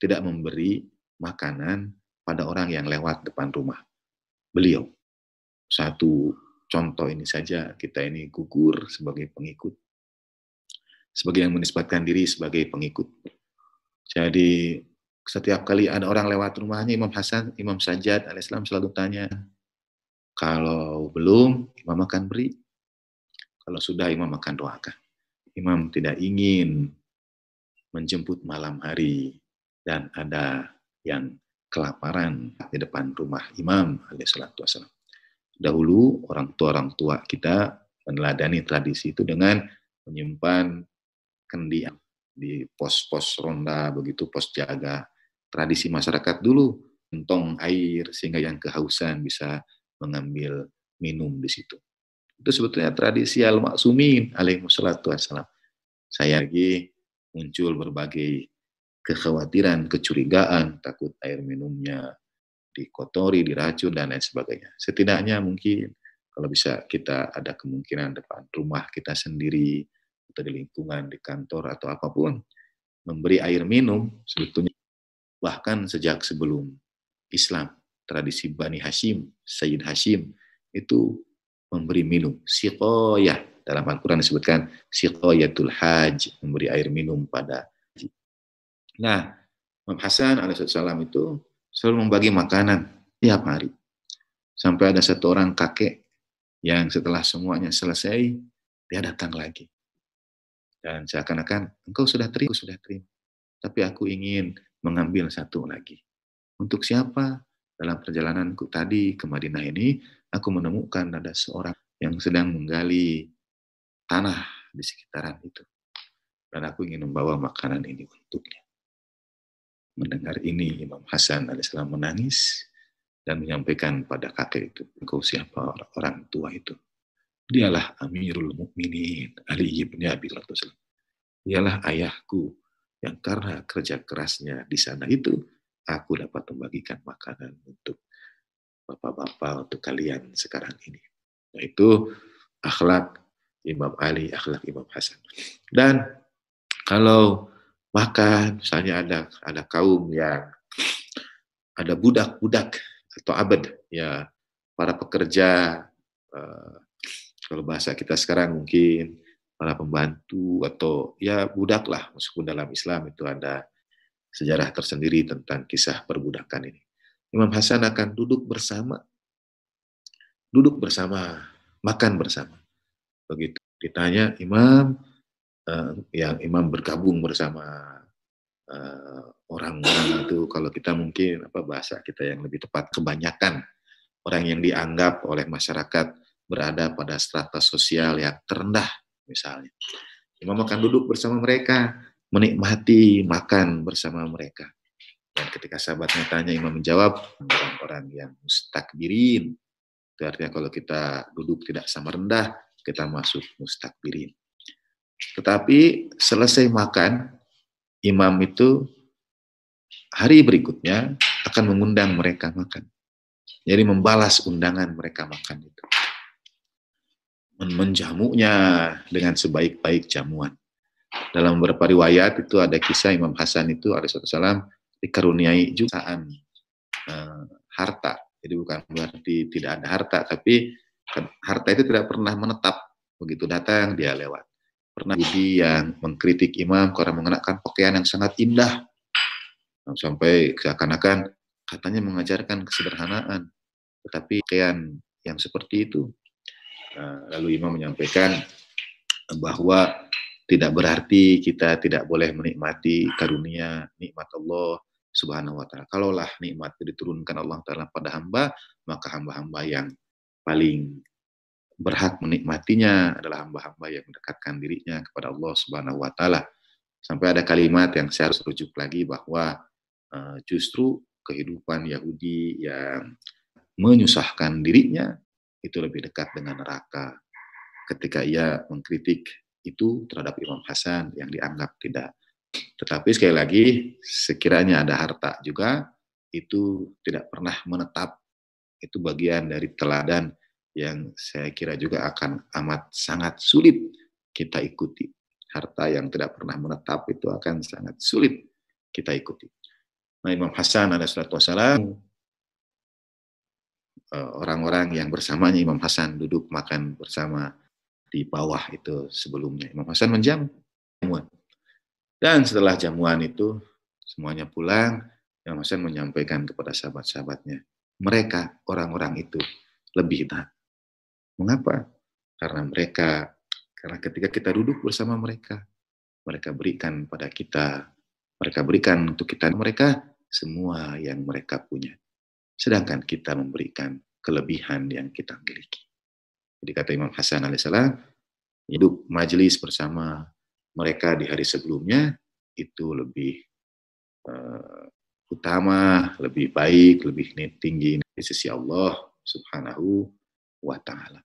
tidak memberi makanan pada orang yang lewat depan rumah. Beliau satu contoh ini saja kita ini gugur sebagai pengikut, sebagai yang menisbatkan diri sebagai pengikut. Jadi setiap kali ada orang lewat rumahnya Imam Hasan, Imam Sajjad alaihissalam selalu tanya, kalau belum Imam akan beri, kalau sudah Imam akan doakan. Imam tidak ingin menjemput malam hari dan ada yang kelaparan di depan rumah Imam alaihissalam dahulu orang tua-orang tua kita meneladani tradisi itu dengan menyimpan kendi di pos-pos ronda begitu pos jaga tradisi masyarakat dulu entong air sehingga yang kehausan bisa mengambil minum di situ. Itu sebetulnya tradisi al-maksumin alaihi wassalatu wassalam. Saya lagi muncul berbagai kekhawatiran, kecurigaan, takut air minumnya dikotori, diracun dan lain sebagainya. Setidaknya mungkin kalau bisa kita ada kemungkinan depan rumah kita sendiri atau di lingkungan, di kantor atau apapun memberi air minum sebetulnya bahkan sejak sebelum Islam tradisi Bani Hashim, Sayyid Hashim itu memberi minum siqoyah dalam Al-Quran disebutkan siqayatul haj memberi air minum pada Nah, Imam Hasan alaihissalam itu selalu membagi makanan tiap hari. Sampai ada satu orang kakek yang setelah semuanya selesai, dia datang lagi. Dan seakan-akan, engkau sudah terima, sudah terima. Tapi aku ingin mengambil satu lagi. Untuk siapa? Dalam perjalananku tadi ke Madinah ini, aku menemukan ada seorang yang sedang menggali tanah di sekitaran itu. Dan aku ingin membawa makanan ini untuknya. Mendengar ini, Imam Hasan alaihissalam menangis dan menyampaikan pada kakek itu, engkau siapa orang tua itu? Dialah Amirul Mukminin Ali ibn Abi Thalib. Dialah ayahku yang karena kerja kerasnya di sana itu, aku dapat membagikan makanan untuk bapak-bapak, untuk kalian sekarang ini. Nah, itu akhlak Imam Ali, akhlak Imam Hasan. Dan kalau Makan, misalnya ada ada kaum yang ada budak-budak atau abad ya para pekerja eh, kalau bahasa kita sekarang mungkin para pembantu atau ya budak lah meskipun dalam Islam itu ada sejarah tersendiri tentang kisah perbudakan ini. Imam Hasan akan duduk bersama, duduk bersama, makan bersama. Begitu ditanya Imam, uh, yang imam bergabung bersama eh, orang-orang itu kalau kita mungkin apa bahasa kita yang lebih tepat kebanyakan orang yang dianggap oleh masyarakat berada pada strata sosial yang terendah misalnya. Imam akan duduk bersama mereka, menikmati makan bersama mereka. Dan ketika sahabatnya tanya, Imam menjawab, orang-orang yang mustakbirin. Itu artinya kalau kita duduk tidak sama rendah, kita masuk mustakbirin. Tetapi selesai makan, imam itu hari berikutnya akan mengundang mereka makan. Jadi membalas undangan mereka makan itu. Menjamunya dengan sebaik-baik jamuan. Dalam beberapa riwayat itu ada kisah Imam Hasan itu alaihissalam dikaruniai jutaan eh, harta. Jadi bukan berarti tidak ada harta, tapi harta itu tidak pernah menetap. Begitu datang dia lewat pernah Yahudi yang mengkritik imam karena mengenakan pakaian yang sangat indah sampai seakan-akan katanya mengajarkan kesederhanaan tetapi pakaian yang seperti itu eh, lalu imam menyampaikan bahwa tidak berarti kita tidak boleh menikmati karunia nikmat Allah Subhanahu wa taala. Kalaulah nikmat diturunkan Allah taala pada hamba, maka hamba-hamba yang paling berhak menikmatinya adalah hamba-hamba yang mendekatkan dirinya kepada Allah Subhanahu wa taala. Sampai ada kalimat yang saya harus rujuk lagi bahwa uh, justru kehidupan Yahudi yang menyusahkan dirinya itu lebih dekat dengan neraka ketika ia mengkritik itu terhadap Imam Hasan yang dianggap tidak. Tetapi sekali lagi sekiranya ada harta juga itu tidak pernah menetap itu bagian dari teladan yang saya kira juga akan amat sangat sulit kita ikuti. Harta yang tidak pernah menetap itu akan sangat sulit kita ikuti. Nah, Imam Hasan ada surat wassalam, eh, orang-orang yang bersamanya Imam Hasan duduk makan bersama di bawah itu sebelumnya. Imam Hasan menjam jamuan. Dan setelah jamuan itu, semuanya pulang, Imam Hasan menyampaikan kepada sahabat-sahabatnya, mereka, orang-orang itu, lebih tak Mengapa? Karena mereka, karena ketika kita duduk bersama mereka, mereka berikan pada kita, mereka berikan untuk kita, mereka semua yang mereka punya. Sedangkan kita memberikan kelebihan yang kita miliki. Jadi kata Imam Hasan alaihissalam, hidup majelis bersama mereka di hari sebelumnya itu lebih uh, utama, lebih baik, lebih tinggi di sisi Allah Subhanahu wa taala.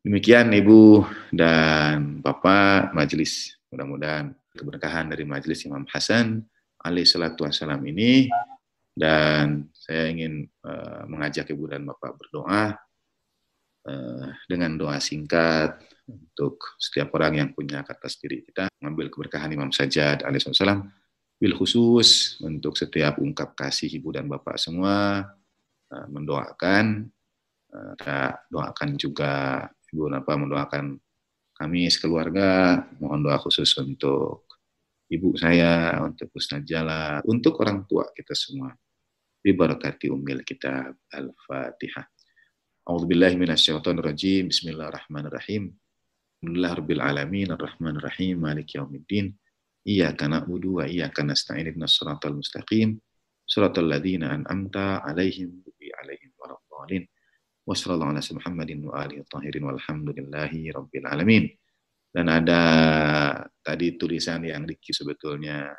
Demikian Ibu dan Bapak majelis. Mudah-mudahan keberkahan dari majelis Imam Hasan alaihi salatu wassalam ini dan saya ingin uh, mengajak Ibu dan Bapak berdoa uh, dengan doa singkat untuk setiap orang yang punya kata sendiri kita mengambil keberkahan Imam Sajjad alaihi salam bil khusus untuk setiap ungkap kasih Ibu dan Bapak semua uh, mendoakan kita doakan juga Ibu apa? mendoakan kami sekeluarga mohon doa khusus untuk ibu saya, untuk Ustaz Jala, untuk orang tua kita semua. Diberkati umil kitab Al-Fatihah. A'udzubillahi rajim. Bismillahirrahmanirrahim. Alhamdulillah rabbil alamin, arrahmanirrahim, malik yaumiddin. Iyyaka na'budu wa iyyaka nasta'in ihdinas siratal mustaqim. Siratal ladzina an'amta 'alaihim, ghairi 'alaihim waladdallin. Wassalamualaikum Muhammadin walhamdulillahi alamin. Dan ada tadi tulisan yang Diki sebetulnya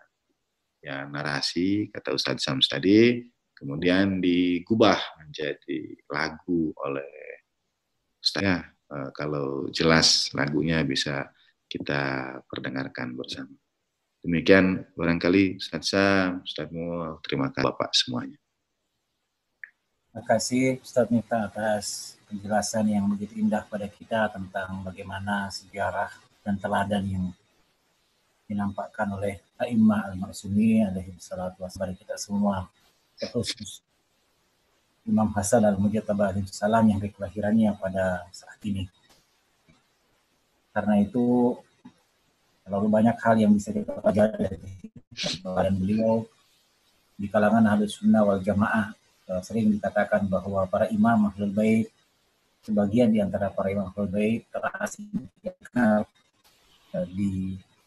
ya narasi kata Ustaz Sams tadi kemudian digubah menjadi lagu oleh Ustaz ya, eh, kalau jelas lagunya bisa kita perdengarkan bersama. Demikian barangkali Ustaz Sam, Ustaz Mul, terima kasih Bapak semuanya. Terima kasih Ustaz Miftah atas penjelasan yang begitu indah pada kita tentang bagaimana sejarah dan teladan yang dinampakkan oleh A'imah al-Maksumi alaihi salatu wassalam kita semua khusus Imam Hasan al-Mujtaba alaihi salam yang kelahirannya pada saat ini. Karena itu terlalu banyak hal yang bisa kita pelajari dari beliau di kalangan ahli sunnah wal jamaah Eh, sering dikatakan bahwa para imam ahlul bait sebagian di antara para imam ahlul bait terasing dikenal eh, di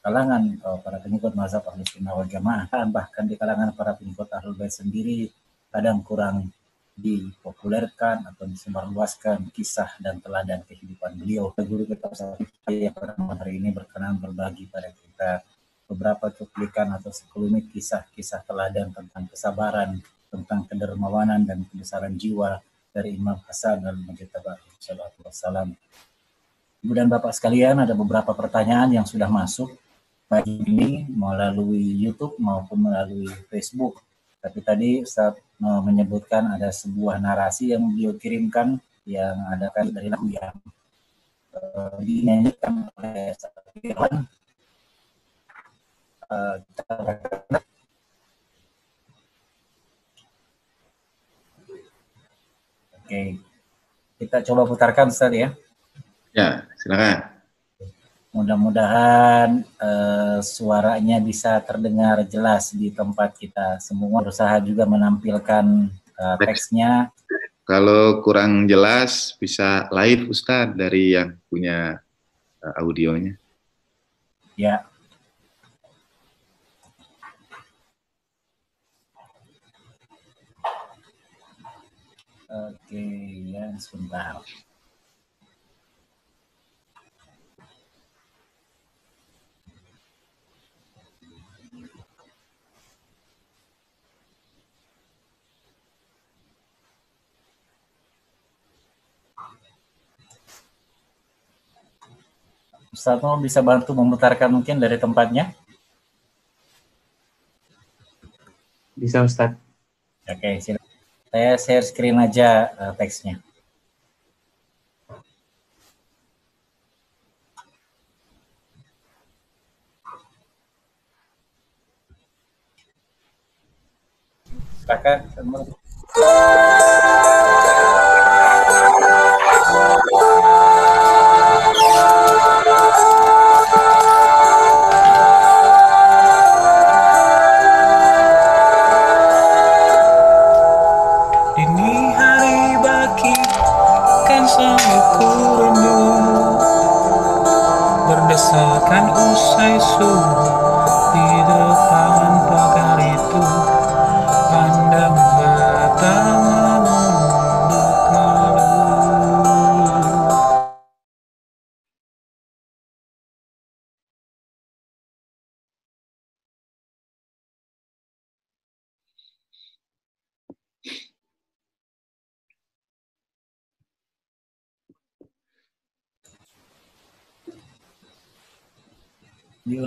kalangan eh, para pengikut mazhab ahlus sunnah wal jamaah bahkan di kalangan para pengikut ahlul bait sendiri kadang kurang dipopulerkan atau disebarluaskan kisah dan teladan kehidupan beliau. Guru kita yang pada hari ini berkenan berbagi pada kita beberapa cuplikan atau sekelumit kisah-kisah teladan tentang kesabaran tentang kedermawanan dan kebesaran jiwa dari Imam Hasan dan Majtabahi Salatu Wassalam. Ibu dan Bapak sekalian, ada beberapa pertanyaan yang sudah masuk pagi ini melalui YouTube maupun melalui Facebook. Tapi tadi saat e, menyebutkan ada sebuah narasi yang beliau kirimkan yang ada kan dari lagu yang uh, dinyanyikan oleh Ustaz Irwan Uh, Oke. Kita coba putarkan Ustaz ya. Ya, silakan. Mudah-mudahan uh, suaranya bisa terdengar jelas di tempat kita semua. Berusaha juga menampilkan uh, teksnya. Kalau kurang jelas bisa live Ustaz dari yang punya uh, audionya. Ya, Oke, ya sebentar. Ustaz mau bisa bantu memutarkan mungkin dari tempatnya? Bisa Ustaz. Oke, silakan. Saya share screen aja uh, teksnya. Kakak,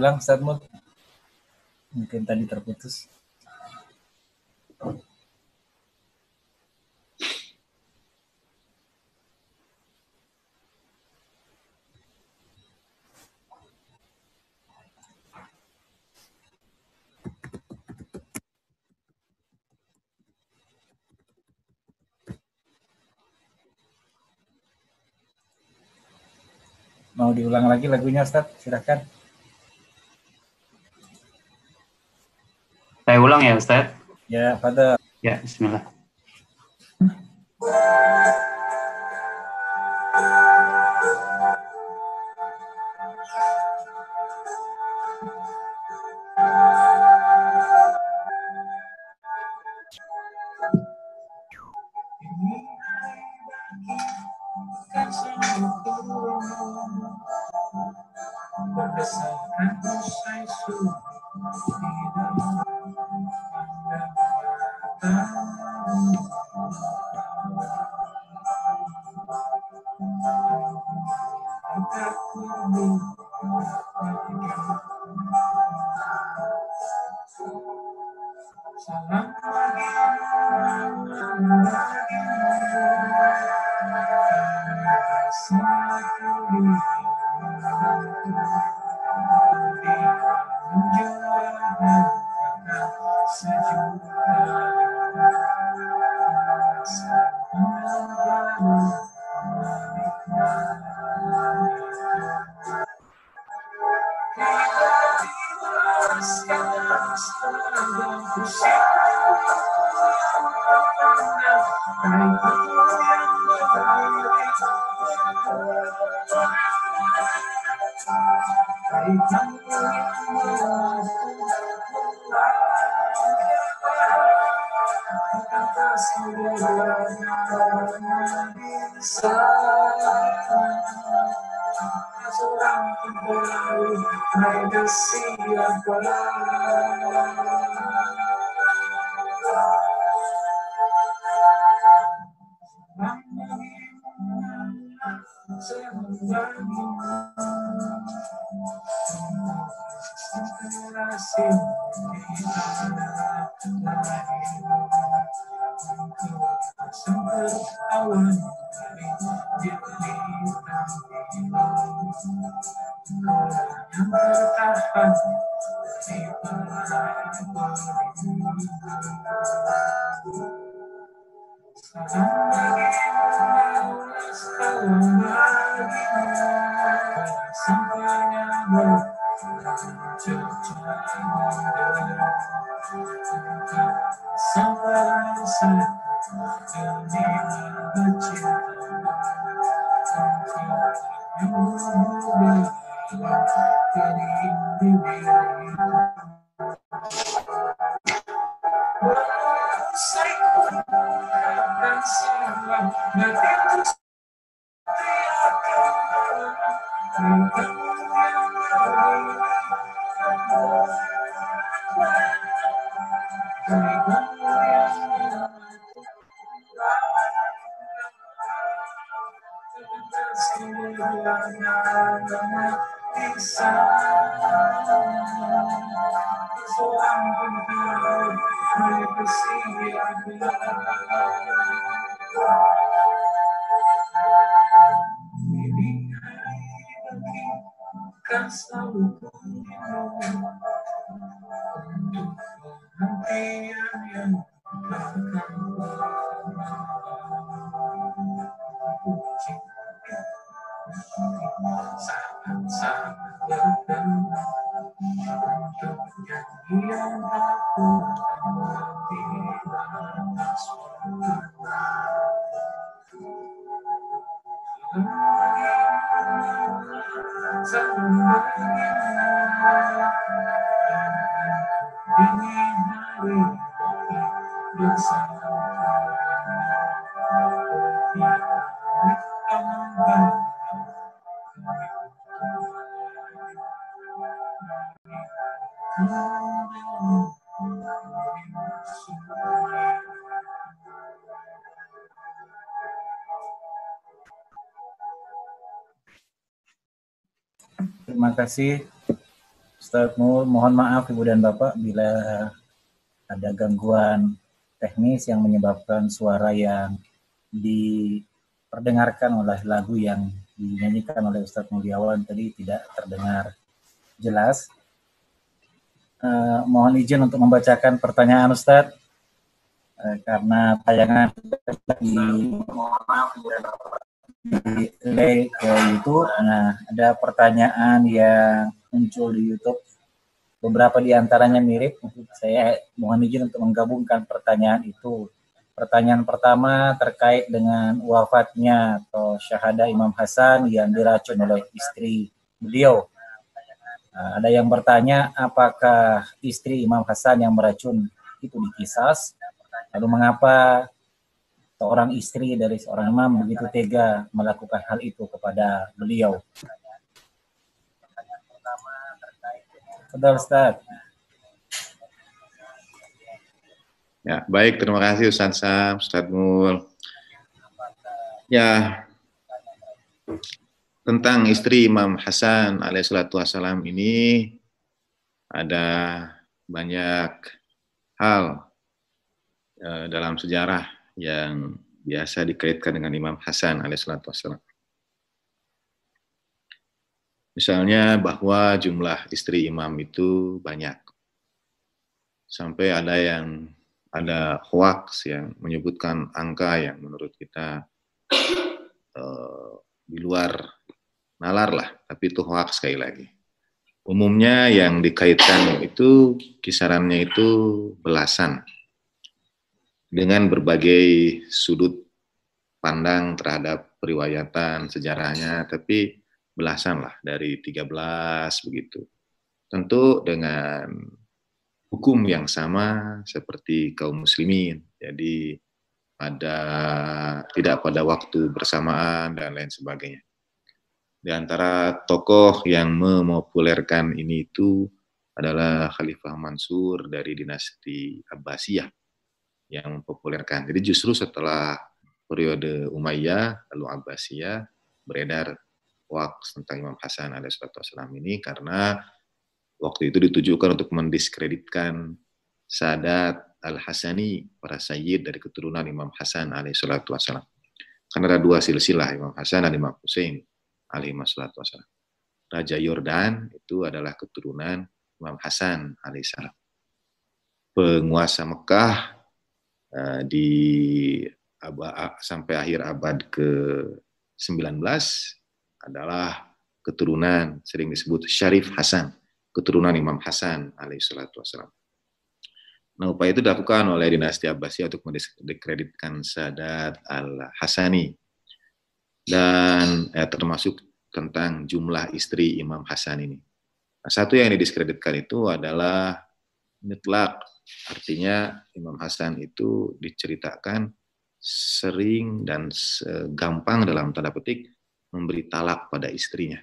bilang Ustaz Mungkin tadi terputus. Mau diulang lagi lagunya Ustaz? Silahkan. Ustaz? Ya, pada. Ya, bismillah. Salam. sua nada pensar. Sou a verdade, me precisa agora. Caça o mundo, não tenha. kasih Ustaz Nur. Mohon maaf Ibu dan Bapak bila ada gangguan teknis yang menyebabkan suara yang diperdengarkan oleh lagu yang dinyanyikan oleh Ustadz Mulyawan tadi tidak terdengar jelas. Uh, mohon izin untuk membacakan pertanyaan Ustadz uh, karena tayangan di delay ke YouTube. Nah, ada pertanyaan yang muncul di YouTube. Beberapa di antaranya mirip. Saya mohon izin untuk menggabungkan pertanyaan itu. Pertanyaan pertama terkait dengan wafatnya atau syahada Imam Hasan yang diracun oleh istri beliau. Nah, ada yang bertanya apakah istri Imam Hasan yang meracun itu dikisas? Lalu mengapa seorang istri dari seorang imam begitu tega melakukan hal itu kepada beliau? Betul, Ustaz. Ya, baik. Terima kasih Ustaz Sam, Ustaz Mul. Ya, tentang istri Imam Hasan alaihissalatu wassalam ini ada banyak hal eh, dalam sejarah yang biasa dikaitkan dengan Imam Hasan alaihissalatu Misalnya bahwa jumlah istri imam itu banyak. Sampai ada yang ada hoax yang menyebutkan angka yang menurut kita uh, di luar nalar lah, tapi itu hoax sekali lagi. Umumnya yang dikaitkan itu kisarannya itu belasan dengan berbagai sudut pandang terhadap periwayatan sejarahnya, tapi belasan lah dari 13 begitu. Tentu dengan hukum yang sama seperti kaum muslimin. Jadi pada tidak pada waktu bersamaan dan lain sebagainya. Di antara tokoh yang memopulerkan ini itu adalah Khalifah Mansur dari dinasti Abbasiyah yang mempopulerkan. Jadi justru setelah periode Umayyah lalu Abbasiyah beredar wak tentang Imam Hasan alaihissalam ini karena waktu itu ditujukan untuk mendiskreditkan Sadat Al-Hasani para sayyid dari keturunan Imam Hasan alaihissalam. Karena ada dua silsilah Imam Hasan dan Imam Hussein alaihissalam. Raja Yordan itu adalah keturunan Imam Hasan alaihissalam. Penguasa Mekah Eh, di sampai akhir abad ke-19 adalah keturunan sering disebut Syarif Hasan, keturunan Imam Hasan salatu wasalam. Nah, upaya itu dilakukan oleh dinasti Abbasiyah untuk mendekreditkan Sadat al-Hasani dan eh, termasuk tentang jumlah istri Imam Hasan ini. Nah, satu yang didiskreditkan itu adalah mutlak Artinya Imam Hasan itu diceritakan sering dan gampang dalam tanda petik memberi talak pada istrinya.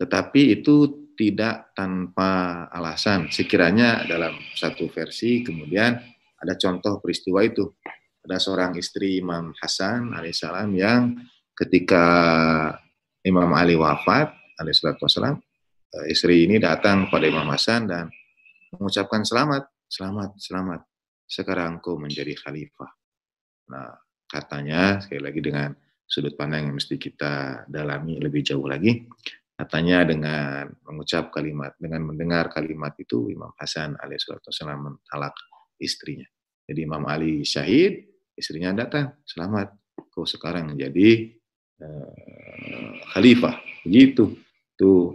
Tetapi itu tidak tanpa alasan. Sekiranya dalam satu versi kemudian ada contoh peristiwa itu. Ada seorang istri Imam Hasan alaihissalam yang ketika Imam Ali wafat alaihissalam eh, istri ini datang pada Imam Hasan dan mengucapkan selamat selamat, selamat. Sekarang kau menjadi khalifah. Nah, katanya sekali lagi dengan sudut pandang yang mesti kita dalami lebih jauh lagi, katanya dengan mengucap kalimat, dengan mendengar kalimat itu Imam Hasan salam mentalak istrinya. Jadi Imam Ali syahid, istrinya datang, selamat, kau sekarang menjadi uh, khalifah. Begitu. Tuh,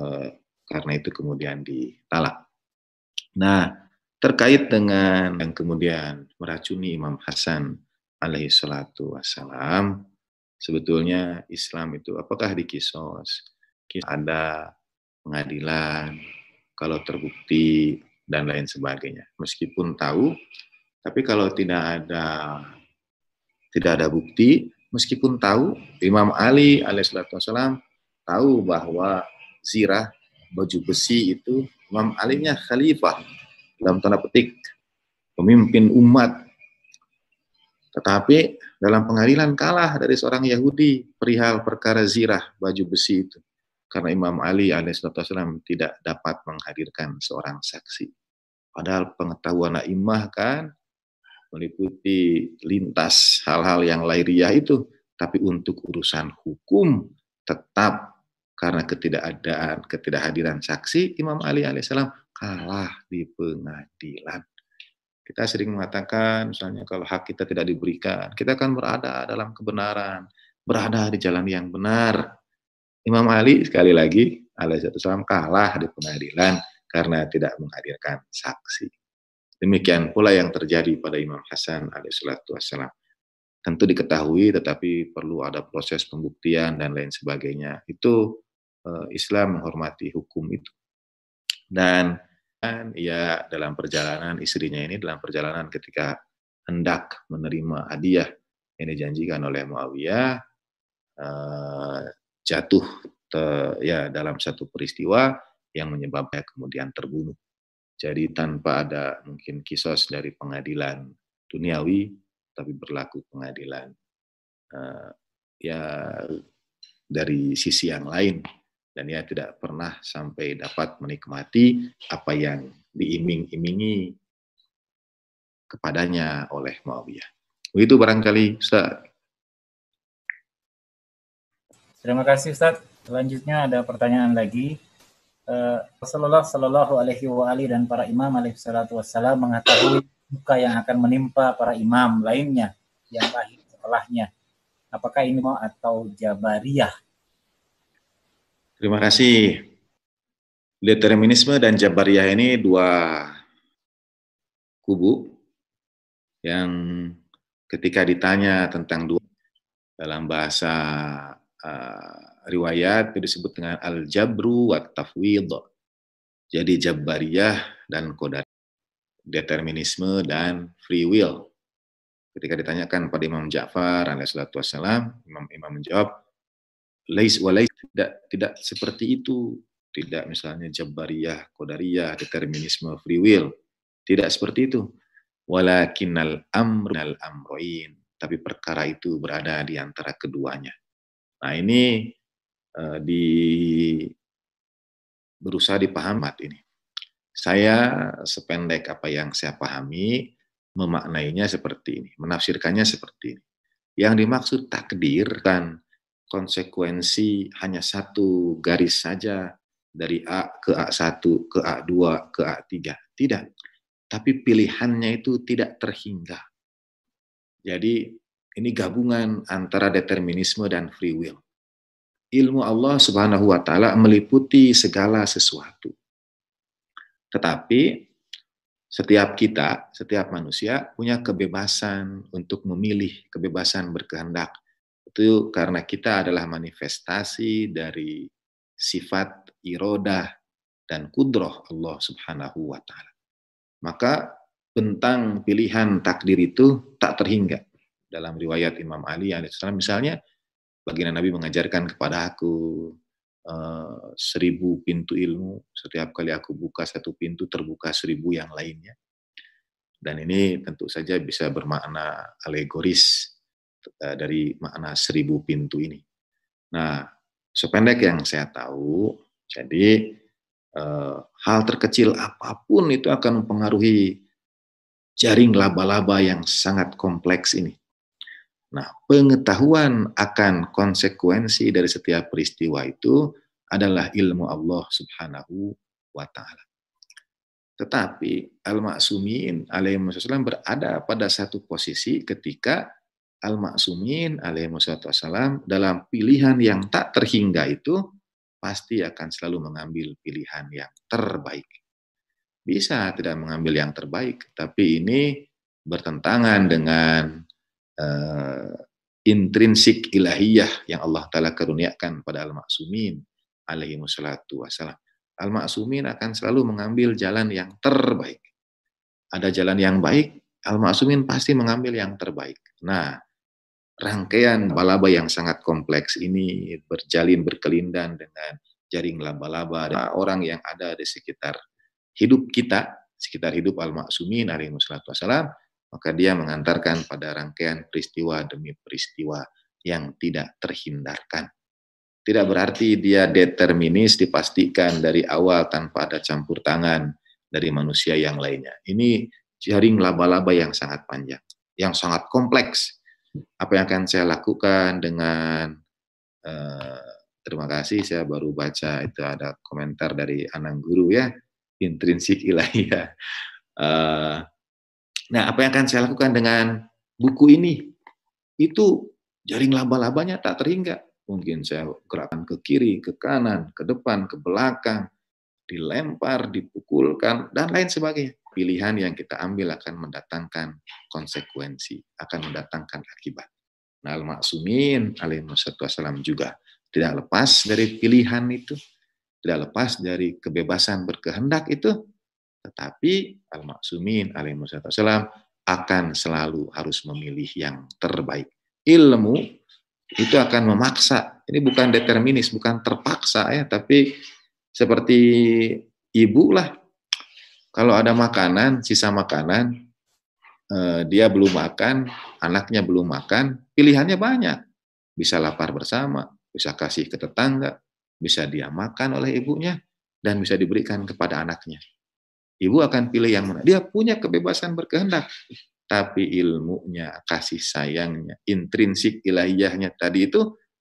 uh, karena itu kemudian ditalak. Nah, terkait dengan yang kemudian meracuni Imam Hasan alaihi salatu wassalam, sebetulnya Islam itu apakah dikisos? Ada pengadilan, kalau terbukti, dan lain sebagainya. Meskipun tahu, tapi kalau tidak ada tidak ada bukti, meskipun tahu Imam Ali alaihissalam tahu bahwa zirah baju besi itu Imam Alinya khalifah dalam tanda petik pemimpin umat tetapi dalam pengadilan kalah dari seorang Yahudi perihal perkara zirah baju besi itu karena Imam Ali alaihissalam tidak dapat menghadirkan seorang saksi. Padahal pengetahuan Naimah kan meliputi lintas hal-hal yang lahiriah itu, tapi untuk urusan hukum tetap karena ketidakadaan, ketidakhadiran saksi, Imam Ali alaihissalam kalah di pengadilan. Kita sering mengatakan, misalnya kalau hak kita tidak diberikan, kita akan berada dalam kebenaran, berada di jalan yang benar. Imam Ali sekali lagi alaihissalam kalah di pengadilan karena tidak menghadirkan saksi. Demikian pula yang terjadi pada Imam Hasan alaihissalam. Tentu diketahui, tetapi perlu ada proses pembuktian dan lain sebagainya. Itu Eh, Islam menghormati hukum itu. Dan ia ya, dalam perjalanan istrinya ini dalam perjalanan ketika hendak menerima hadiah yang dijanjikan oleh Muawiyah uh, jatuh te, ya dalam satu peristiwa yang menyebabkan kemudian terbunuh. Jadi tanpa ada mungkin kisos dari pengadilan duniawi, tapi berlaku pengadilan uh, ya dari sisi yang lain dan ia tidak pernah sampai dapat menikmati apa yang diiming-imingi kepadanya oleh Muawiyah. Begitu barangkali Ustaz. Terima kasih Ustaz. Selanjutnya ada pertanyaan lagi. Uh, Rasulullah Shallallahu Alaihi Wasallam dan para imam alaihissalatu wassalam mengetahui muka yang akan menimpa para imam lainnya yang lahir setelahnya. Apakah ini mau atau jabariyah Terima kasih. Determinisme dan Jabariyah ini dua kubu yang ketika ditanya tentang dua dalam bahasa uh, riwayat itu disebut dengan al-jabru wa tafwid. Jadi Jabariyah dan Qadar determinisme dan free will. Ketika ditanyakan pada Imam Ja'far alaihissalatu wassalam, Imam Imam menjawab, lais walais tidak tidak seperti itu tidak misalnya jabariyah kodariyah determinisme free will tidak seperti itu amr al amroin tapi perkara itu berada di antara keduanya nah ini uh, di berusaha dipahamat ini saya sependek apa yang saya pahami memaknainya seperti ini menafsirkannya seperti ini yang dimaksud takdir kan konsekuensi hanya satu garis saja dari A ke A1, ke A2, ke A3. Tidak. Tapi pilihannya itu tidak terhingga. Jadi ini gabungan antara determinisme dan free will. Ilmu Allah Subhanahu wa taala meliputi segala sesuatu. Tetapi setiap kita, setiap manusia punya kebebasan untuk memilih, kebebasan berkehendak itu karena kita adalah manifestasi dari sifat irodah dan kudroh Allah subhanahu wa ta'ala. Maka bentang pilihan takdir itu tak terhingga. Dalam riwayat Imam Ali alaihissalam misalnya, baginda Nabi mengajarkan kepada aku uh, seribu pintu ilmu, setiap kali aku buka satu pintu terbuka seribu yang lainnya. Dan ini tentu saja bisa bermakna alegoris, Eh, dari makna seribu pintu ini. Nah, sependek yang saya tahu, jadi eh, hal terkecil apapun itu akan mempengaruhi jaring laba-laba yang sangat kompleks ini. Nah, pengetahuan akan konsekuensi dari setiap peristiwa itu adalah ilmu Allah Subhanahu wa taala. Tetapi al-ma'sumin alaihi berada pada satu posisi ketika al-ma'sumin alaihi wassalam dalam pilihan yang tak terhingga itu pasti akan selalu mengambil pilihan yang terbaik. Bisa tidak mengambil yang terbaik, tapi ini bertentangan dengan uh, intrinsik ilahiyah yang Allah Ta'ala karuniakan pada al-ma'sumin alaihi wassalatu wassalam. Al-ma'sumin akan selalu mengambil jalan yang terbaik. Ada jalan yang baik, al-ma'sumin pasti mengambil yang terbaik. Nah, rangkaian laba-laba yang sangat kompleks ini berjalin berkelindan dengan jaring laba-laba dan orang yang ada di sekitar hidup kita, sekitar hidup al-maksumin alaihi wassalatu wassalam, maka dia mengantarkan pada rangkaian peristiwa demi peristiwa yang tidak terhindarkan. Tidak berarti dia determinis dipastikan dari awal tanpa ada campur tangan dari manusia yang lainnya. Ini jaring laba-laba yang sangat panjang, yang sangat kompleks, apa yang akan saya lakukan dengan uh, terima kasih saya baru baca itu ada komentar dari Anang Guru ya intrinsik ilahiyah. uh, nah apa yang akan saya lakukan dengan buku ini itu jaring laba-labanya tak terhingga. Mungkin saya gerakan ke kiri, ke kanan, ke depan, ke belakang, dilempar, dipukulkan, dan lain sebagainya pilihan yang kita ambil akan mendatangkan konsekuensi, akan mendatangkan akibat. Nah, al-maksumin alaihissalam juga tidak lepas dari pilihan itu, tidak lepas dari kebebasan berkehendak itu, tetapi al-maksumin alaihissalam akan selalu harus memilih yang terbaik. Ilmu itu akan memaksa. Ini bukan determinis, bukan terpaksa ya, tapi seperti ibu lah kalau ada makanan, sisa makanan, eh, dia belum makan, anaknya belum makan, pilihannya banyak. Bisa lapar bersama, bisa kasih ke tetangga, bisa dia makan oleh ibunya, dan bisa diberikan kepada anaknya. Ibu akan pilih yang mana. Dia punya kebebasan berkehendak. Tapi ilmunya, kasih sayangnya, intrinsik ilahiyahnya tadi itu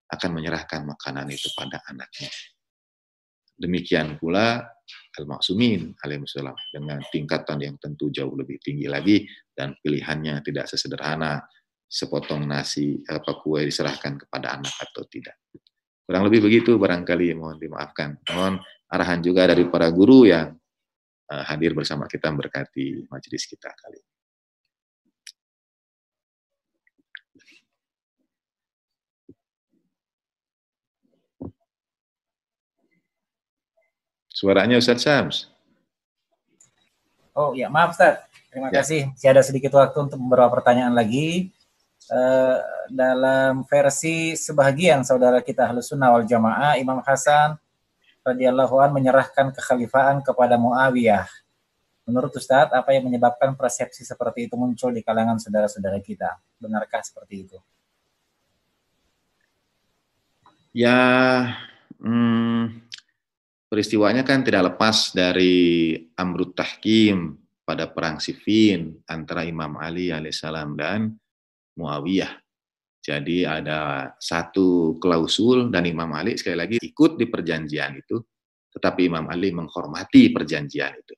akan menyerahkan makanan itu pada anaknya. Demikian pula al-maksumin alaihissalam dengan tingkatan yang tentu jauh lebih tinggi lagi dan pilihannya tidak sesederhana sepotong nasi eh, apa kue diserahkan kepada anak atau tidak. Kurang lebih begitu barangkali mohon dimaafkan. Mohon arahan juga dari para guru yang eh, hadir bersama kita berkati majelis kita kali ini. Suaranya Ustaz Sams. Oh ya, maaf Ustaz. Terima ya. kasih. Saya ada sedikit waktu untuk beberapa pertanyaan lagi. Uh, dalam versi sebahagian saudara kita Ahlus Sunnah wal Jamaah, Imam Hasan radhiyallahu an menyerahkan kekhalifahan kepada Muawiyah. Menurut Ustaz, apa yang menyebabkan persepsi seperti itu muncul di kalangan saudara-saudara kita? Benarkah seperti itu? Ya, hmm, peristiwanya kan tidak lepas dari amrut tahkim pada perang Siffin antara Imam Ali alaihissalam dan Muawiyah. Jadi ada satu klausul dan Imam Ali sekali lagi ikut di perjanjian itu, tetapi Imam Ali menghormati perjanjian itu.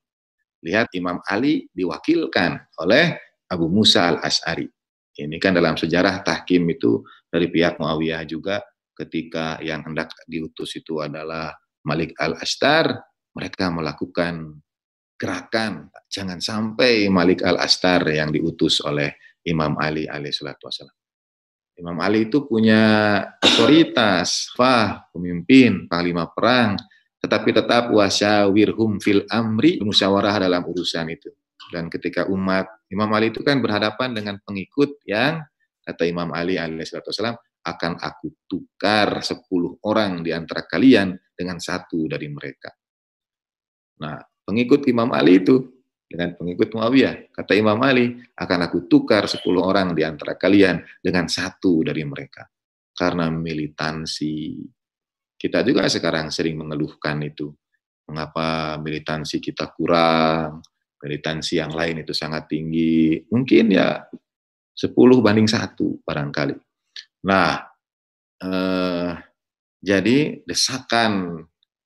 Lihat Imam Ali diwakilkan oleh Abu Musa al ashari Ini kan dalam sejarah tahkim itu dari pihak Muawiyah juga ketika yang hendak diutus itu adalah Malik Al-Astar, mereka melakukan gerakan. Jangan sampai Malik Al-Astar yang diutus oleh Imam Ali salatu wassalam. Imam Ali itu punya otoritas, fah, pemimpin, panglima perang, tetapi tetap wasyawirhum fil amri, musyawarah dalam urusan itu. Dan ketika umat, Imam Ali itu kan berhadapan dengan pengikut yang, kata Imam Ali salatu wassalam, akan aku tukar 10 orang di antara kalian dengan satu dari mereka. Nah, pengikut Imam Ali itu dengan pengikut Muawiyah. Kata Imam Ali, akan aku tukar 10 orang di antara kalian dengan satu dari mereka. Karena militansi. Kita juga sekarang sering mengeluhkan itu. Mengapa militansi kita kurang, militansi yang lain itu sangat tinggi. Mungkin ya 10 banding satu barangkali. Nah, eh, jadi desakan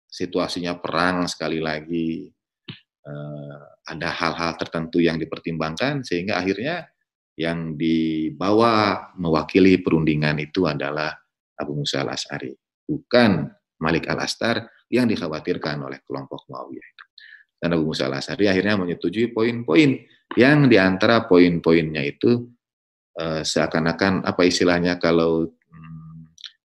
situasinya perang sekali lagi eh, ada hal-hal tertentu yang dipertimbangkan sehingga akhirnya yang dibawa mewakili perundingan itu adalah Abu Musa al-As'ari, bukan Malik al-Astar yang dikhawatirkan oleh kelompok Muawiyah itu. Dan Abu Musa al-As'ari akhirnya menyetujui poin-poin yang diantara poin-poinnya itu eh, seakan-akan apa istilahnya kalau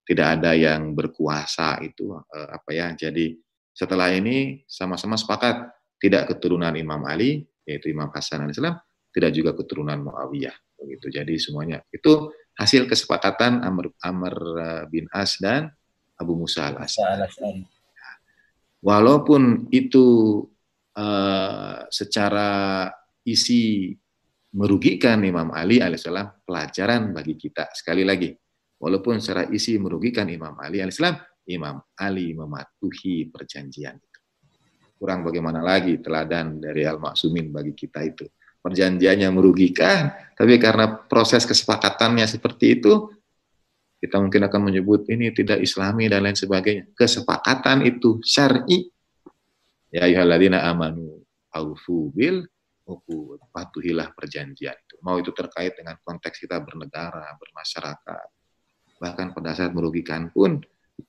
tidak ada yang berkuasa itu uh, apa ya. Jadi setelah ini sama-sama sepakat tidak keturunan Imam Ali yaitu Imam Hasan al-Islam, tidak juga keturunan Muawiyah begitu. Jadi semuanya itu hasil kesepakatan Amr, Amr eh, bin As dan Abu Musa al as ya. Walaupun itu uh, secara isi merugikan Imam Ali alaihissalam pelajaran bagi kita sekali lagi Walaupun secara isi merugikan Imam Ali al-Islam, Imam Ali mematuhi perjanjian itu. Kurang bagaimana lagi teladan dari Al-Maksumin bagi kita itu. Perjanjiannya merugikan, tapi karena proses kesepakatannya seperti itu, kita mungkin akan menyebut ini tidak islami dan lain sebagainya. Kesepakatan itu syar'i. Ya ayyuhalladzina amanu awfu bil patuhilah perjanjian itu. Mau itu terkait dengan konteks kita bernegara, bermasyarakat, bahkan pada saat merugikan pun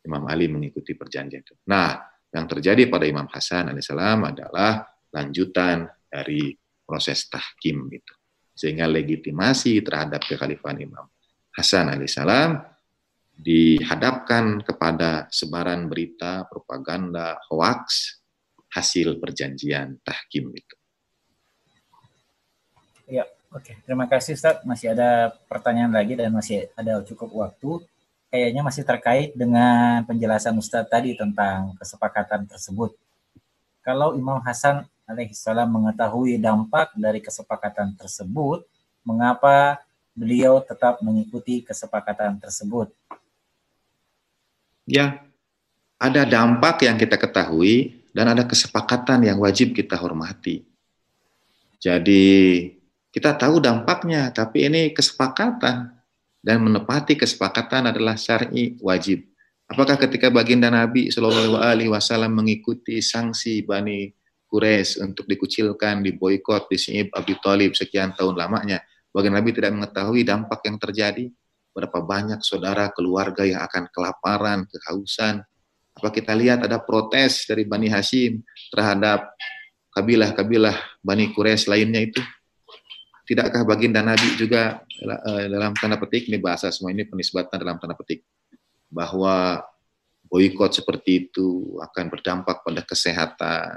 Imam Ali mengikuti perjanjian itu. Nah, yang terjadi pada Imam Hasan alaihissalam adalah lanjutan dari proses tahkim itu. Sehingga legitimasi terhadap kekhalifahan Imam Hasan alaihissalam dihadapkan kepada sebaran berita, propaganda, hoaks hasil perjanjian tahkim itu. Ya, Oke, terima kasih Ustaz. Masih ada pertanyaan lagi dan masih ada cukup waktu. Kayaknya masih terkait dengan penjelasan Ustaz tadi tentang kesepakatan tersebut. Kalau Imam Hasan alaihissalam mengetahui dampak dari kesepakatan tersebut, mengapa beliau tetap mengikuti kesepakatan tersebut? Ya, ada dampak yang kita ketahui dan ada kesepakatan yang wajib kita hormati. Jadi kita tahu dampaknya, tapi ini kesepakatan dan menepati kesepakatan adalah syar'i wajib. Apakah ketika baginda Nabi Shallallahu Alaihi Wasallam mengikuti sanksi bani Quraisy untuk dikucilkan, diboykot, disini Abi Talib sekian tahun lamanya, baginda Nabi tidak mengetahui dampak yang terjadi? Berapa banyak saudara keluarga yang akan kelaparan, kehausan? Apa kita lihat ada protes dari Bani Hashim terhadap kabilah-kabilah Bani Quraisy lainnya itu? Tidakkah baginda Nabi juga eh, dalam tanda petik, ini bahasa semua ini penisbatan dalam tanda petik, bahwa boykot seperti itu akan berdampak pada kesehatan,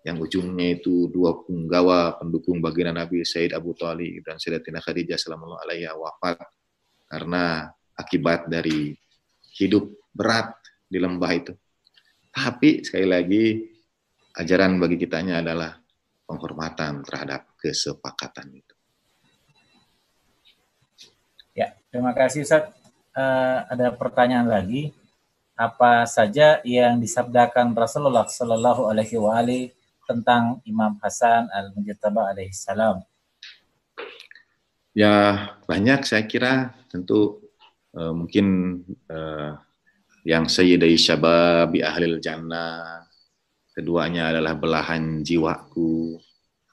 yang ujungnya itu dua penggawa pendukung baginda Nabi Said Abu Talib dan Sayyidatina Khadijah sallallahu alaihi wafat karena akibat dari hidup berat di lembah itu. Tapi sekali lagi ajaran bagi kitanya adalah penghormatan terhadap kesepakatan itu. Terima kasih Ustaz. Uh, ada pertanyaan lagi. Apa saja yang disabdakan Rasulullah Shallallahu Alaihi Wasallam tentang Imam Hasan al Mujtaba alaihissalam? Ya banyak saya kira tentu uh, mungkin uh, yang Sayyidai di Ahlil Jannah, keduanya adalah belahan jiwaku,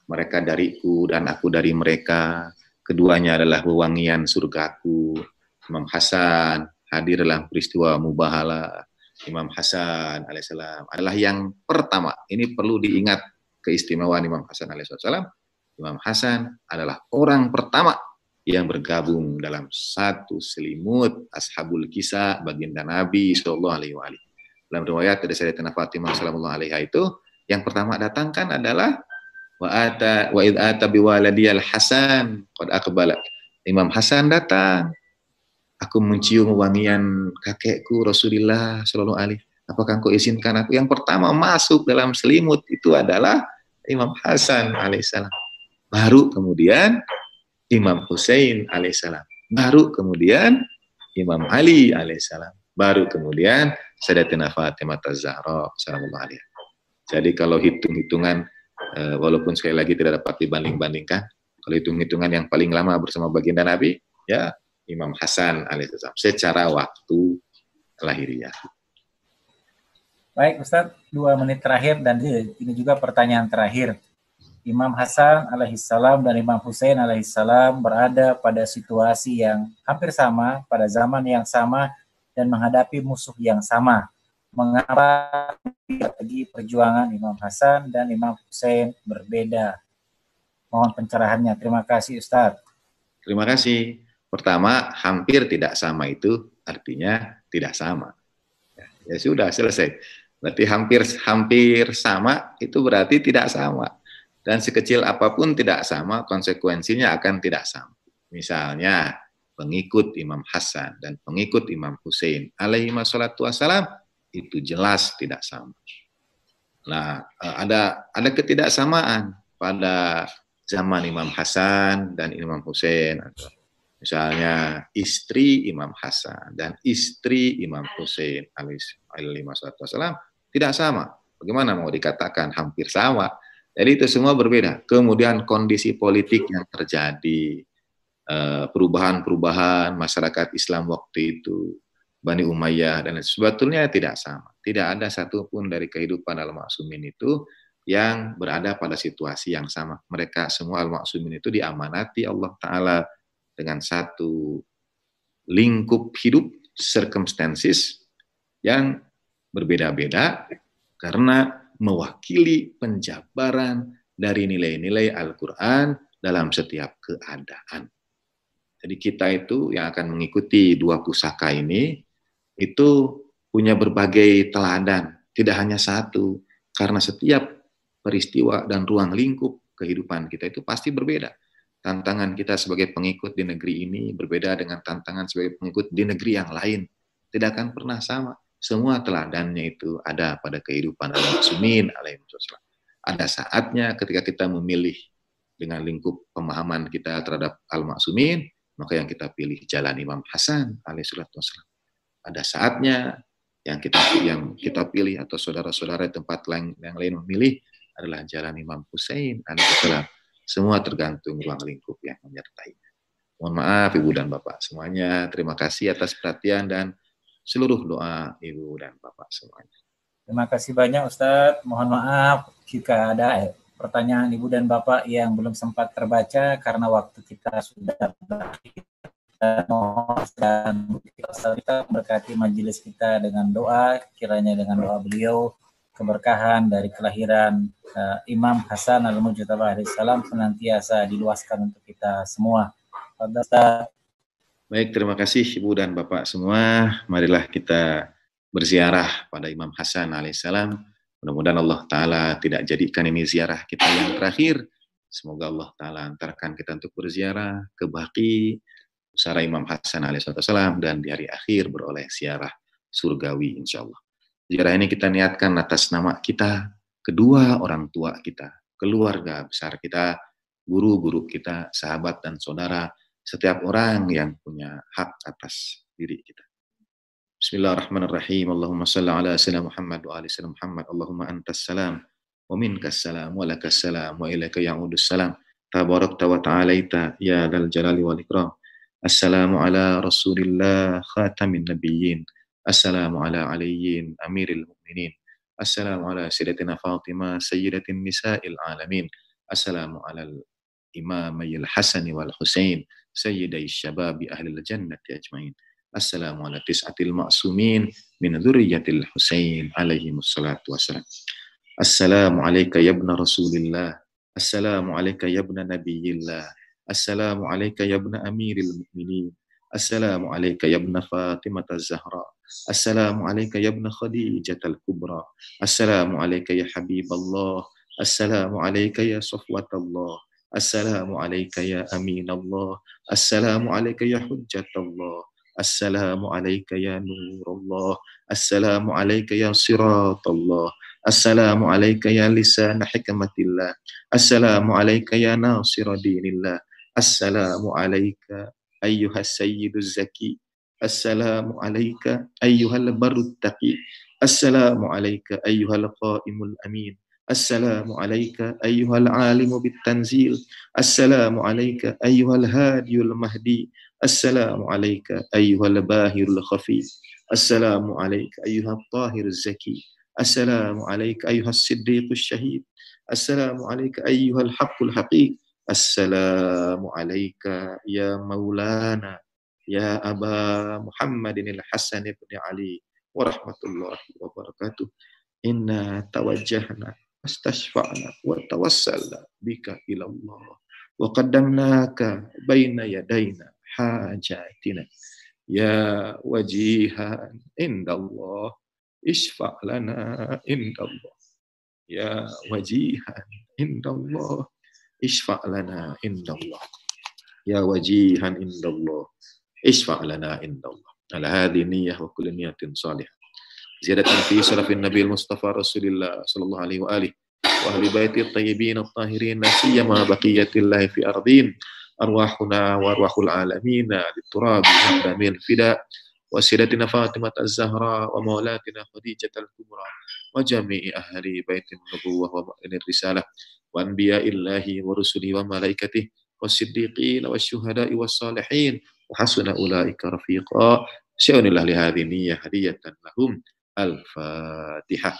mereka dariku dan aku dari mereka, Keduanya adalah wewangian surgaku, Imam Hasan hadir dalam peristiwa Mubahala. Imam Hasan alaihissalam adalah yang pertama. Ini perlu diingat keistimewaan Imam Hasan alaihissalam. Imam Hasan adalah orang pertama yang bergabung dalam satu selimut ashabul kisah baginda Nabi Shallallahu Alaihi Wasallam. Dalam riwayat dari Sayyidina Fatimah Shallallahu Alaihi itu yang pertama datangkan adalah wa ata wa id ata biwaladiyal hasan qad akbala Imam Hasan datang aku mencium wangian kakekku Rasulullah Shallallahu alaihi apakah engkau izinkan aku yang pertama masuk dalam selimut itu adalah Imam Hasan alaihissalam baru kemudian Imam Hussein alaihissalam baru kemudian Imam Ali alaihissalam baru kemudian Sayyidatina Fatimah Az-Zahra sallallahu alaihi jadi kalau hitung-hitungan uh, walaupun sekali lagi tidak dapat dibanding-bandingkan. Kalau hitung-hitungan yang paling lama bersama baginda Nabi, ya Imam Hasan alaihissalam secara waktu lahiriah. Baik Ustaz, dua menit terakhir dan eh, ini juga pertanyaan terakhir. Imam Hasan alaihissalam dan Imam Hussein alaihissalam berada pada situasi yang hampir sama, pada zaman yang sama, dan menghadapi musuh yang sama mengarah strategi perjuangan Imam Hasan dan Imam Hussein berbeda. Mohon pencerahannya. Terima kasih Ustadz. Terima kasih. Pertama, hampir tidak sama itu artinya tidak sama. Ya, ya, sudah selesai. Berarti hampir hampir sama itu berarti tidak sama. Dan sekecil apapun tidak sama, konsekuensinya akan tidak sama. Misalnya, pengikut Imam Hasan dan pengikut Imam Hussein alaihi wassalam itu jelas tidak sama. Nah, eh, ada ada ketidaksamaan pada zaman Imam Hasan dan Imam Hussein misalnya istri Imam Hasan dan istri Imam Hussein alaihi wasallam tidak sama. Bagaimana mau dikatakan hampir sama? Jadi itu semua berbeda. Kemudian kondisi politik yang terjadi, eh, perubahan-perubahan masyarakat Islam waktu itu, Bani Umayyah dan lain sebetulnya tidak sama. Tidak ada satupun dari kehidupan al-maksumin itu yang berada pada situasi yang sama. Mereka semua al-maksumin itu diamanati Allah Ta'ala dengan satu lingkup hidup, circumstances yang berbeda-beda karena mewakili penjabaran dari nilai-nilai Al-Quran dalam setiap keadaan. Jadi kita itu yang akan mengikuti dua pusaka ini, itu punya berbagai teladan, tidak hanya satu, karena setiap peristiwa dan ruang lingkup kehidupan kita itu pasti berbeda. Tantangan kita sebagai pengikut di negeri ini berbeda dengan tantangan sebagai pengikut di negeri yang lain. Tidak akan pernah sama. Semua teladannya itu ada pada kehidupan Allah Sumin, alaihissalam. Ada saatnya ketika kita memilih dengan lingkup pemahaman kita terhadap al-maksumin, maka yang kita pilih jalan Imam Hasan alaihissalam ada saatnya yang kita yang kita pilih atau saudara-saudara tempat lain yang lain memilih adalah jalan Imam Hussein anak Islam. Semua tergantung ruang lingkup yang menyertainya. Mohon maaf Ibu dan Bapak semuanya. Terima kasih atas perhatian dan seluruh doa Ibu dan Bapak semuanya. Terima kasih banyak Ustadz. Mohon maaf jika ada pertanyaan Ibu dan Bapak yang belum sempat terbaca karena waktu kita sudah berakhir dan kita berkati majelis kita dengan doa, kiranya dengan doa beliau keberkahan dari kelahiran uh, Imam Hasan al Mujtaba salam senantiasa diluaskan untuk kita semua. Baik, terima kasih Ibu dan Bapak semua. Marilah kita berziarah pada Imam Hasan alaihissalam. Mudah-mudahan Allah Ta'ala tidak jadikan ini ziarah kita yang terakhir. Semoga Allah Ta'ala antarkan kita untuk berziarah ke Baki, Usara Imam Hasan alaihissalam dan di hari akhir beroleh siarah surgawi insya Allah. Ziarah ini kita niatkan atas nama kita, kedua orang tua kita, keluarga besar kita, guru-guru kita, sahabat dan saudara, setiap orang yang punya hak atas diri kita. Bismillahirrahmanirrahim. Allahumma salli ala sayyidina Muhammad wa ala sayyidina Muhammad. Allahumma antas salam wa minkas salam wa lakas salam wa ilaika ya'udus salam. Tabarakta wa ta'alaita ya dal jalali wal ikram. السلام على رسول الله خاتم النبيين السلام على علي أمير المؤمنين السلام على سيدتنا فاطمة سيدة النساء العالمين السلام على الإمام الحسن والحسين سيدي الشباب أهل الجنة أجمعين السلام على تسعة المعصومين من ذرية الحسين عليهم الصلاة والسلام السلام عليك يا ابن رسول الله السلام عليك يا ابن نبي الله السلام عليك يا ابن أمير المؤمنين السلام عليك يا ابن فاطمة الزهراء السلام عليك يا ابن خديجة الكبرى السلام عليك يا حبيب الله السلام عليك يا صفوة الله السلام عليك يا أمين الله السلام عليك يا حجة الله السلام عليك يا نور الله السلام عليك يا صراط الله السلام عليك يا لسان حكمة الله السلام عليك يا ناصر دين الله السلام عليك أيها السيد الزكي السلام عليك أيها البر التقي السلام عليك أيها القائم الأمين السلام عليك أيها العالم بالتنزيل السلام عليك أيها الهادي المهدي السلام عليك أيها الباهر الخفي السلام عليك أيها الطاهر الزكي السلام عليك أيها الصديق الشهيد السلام عليك أيها الحق الحقيق Assalamu alayka ya maulana ya Aba Muhammadin al-Hasan ibn Ali wa rahmatullahi wa barakatuh. Inna tawajjahna astashfa'na wa tawassalna bika ila Allah wa qaddamnaka baina yadayna hajatina ya wajihan Allah isfa' lana Allah ya wajihan Allah isfa' lana indallah. Iya. Ya wajihan indallah. Isfa' lana indallah. Ala hadhi niyah wa kulli niyatin salih. Ziyadatan fi salafin Nabi Mustafa Rasulullah sallallahu alaihi wa alihi wa ahli baiti at-tayyibin at-tahirin la siyama fi ardin arwahuna wa arwahul alamin lit-turabi wa fida' وسيدتنا فاطمة الزهراء ومولاتنا خديجة الكبرى وجميع أهل بيت النبوة ومؤمن الرسالة وأنبياء الله ورسله وملائكته والصديقين والشهداء والصالحين وحسن أولئك رفيقا شأن الله لهذه النية هدية لهم الفاتحة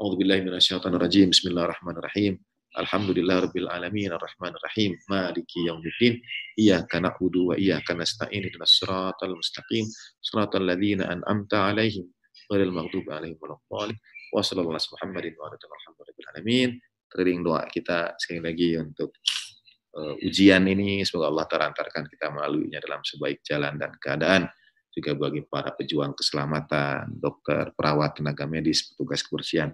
أعوذ بالله من الشيطان الرجيم بسم الله الرحمن الرحيم Alhamdulillah Rabbil Alamin Ar-Rahman Ar-Rahim Maliki Yawmuddin Iyaka na'budu wa iyaka nasta'in Ihdinas siratal mustaqim siratal ladzina an'amta 'alaihim ghairil maghdubi 'alaihim waladdallin wa sallallahu alaihi Muhammadin wa ala alihi alamin Teriring doa kita sekali lagi untuk uh, ujian ini semoga Allah terantarkan kita melaluinya dalam sebaik jalan dan keadaan juga bagi para pejuang keselamatan, dokter, perawat, tenaga medis, petugas kebersihan,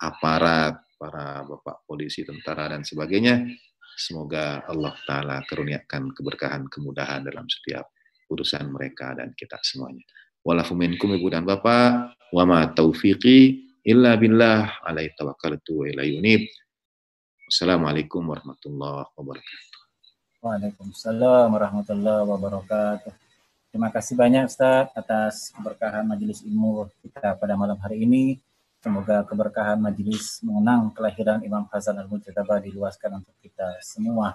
aparat, para bapak polisi, tentara, dan sebagainya. Semoga Allah Ta'ala keruniakan keberkahan, kemudahan dalam setiap urusan mereka dan kita semuanya. Walafu minkum ibu dan bapak, wa ma taufiqi illa billah alaih tawakkaltu wa ila yunib. Assalamualaikum warahmatullahi wabarakatuh. Waalaikumsalam warahmatullahi wabarakatuh. Terima kasih banyak Ustaz atas keberkahan majelis ilmu kita pada malam hari ini. Semoga keberkahan majelis mengenang kelahiran Imam Hasan Al-Mujtaba diluaskan untuk kita semua.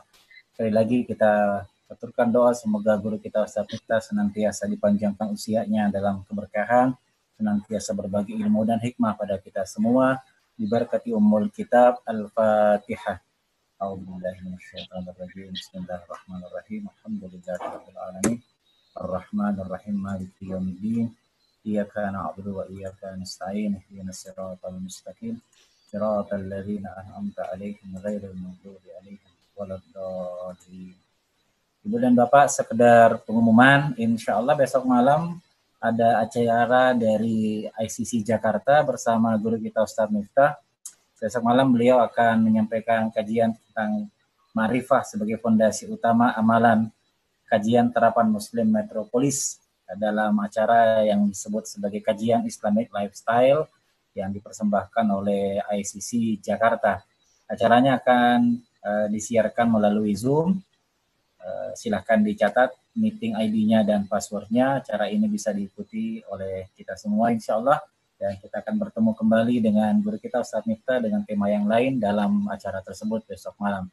Sekali lagi kita aturkan doa semoga guru kita Ustaz kita senantiasa dipanjangkan usianya dalam keberkahan, senantiasa berbagi ilmu dan hikmah pada kita semua. Diberkati umul kitab Al-Fatihah. Alhamdulillahirrahmanirrahim. Bismillahirrahmanirrahim. Alhamdulillahirrahmanirrahim. alamin. ar Rahim. Maliki yaumiddin. إياك نعبد وإياك نستعين اهدنا الصراط المستقيم صراط الذين أنعمت عليهم غير المغضوب عليهم ولا الضالين Ibu dan Bapak, sekedar pengumuman, insya Allah besok malam ada acara dari ICC Jakarta bersama guru kita Ustadz Miftah. Besok malam beliau akan menyampaikan kajian tentang marifah sebagai fondasi utama amalan kajian terapan Muslim Metropolis dalam acara yang disebut sebagai kajian Islamic Lifestyle yang dipersembahkan oleh ICC Jakarta. Acaranya akan uh, disiarkan melalui Zoom. Uh, silahkan dicatat meeting ID-nya dan passwordnya. Acara ini bisa diikuti oleh kita semua insya Allah. Dan kita akan bertemu kembali dengan guru kita Ustaz Mifta dengan tema yang lain dalam acara tersebut besok malam.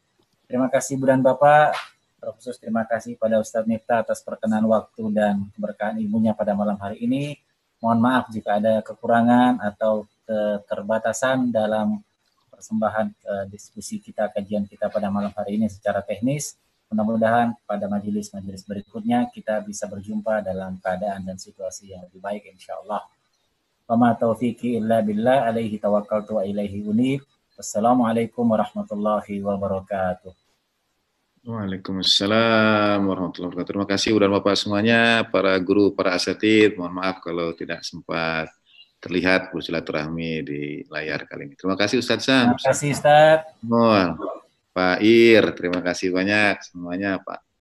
Terima kasih Bu dan Bapak. Terkhusus terima kasih pada Ustadz Miftah atas perkenan waktu dan keberkahan ilmunya pada malam hari ini. Mohon maaf jika ada kekurangan atau keterbatasan dalam persembahan eh, diskusi kita, kajian kita pada malam hari ini secara teknis. Mudah-mudahan pada majelis-majelis berikutnya kita bisa berjumpa dalam keadaan dan situasi yang lebih baik insya Allah. Wama taufiqi illa billah alaihi tawakkaltu wa ilaihi unib. Wassalamualaikum warahmatullahi wabarakatuh. Waalaikumsalam warahmatullahi wabarakatuh. Terima kasih udah Bapak semuanya, para guru, para asetit. Mohon maaf kalau tidak sempat terlihat bersilaturahmi di layar kali ini. Terima kasih Ustadz Sam. Terima kasih Ustadz. Mohon. Pak Ir, terima kasih banyak semuanya Pak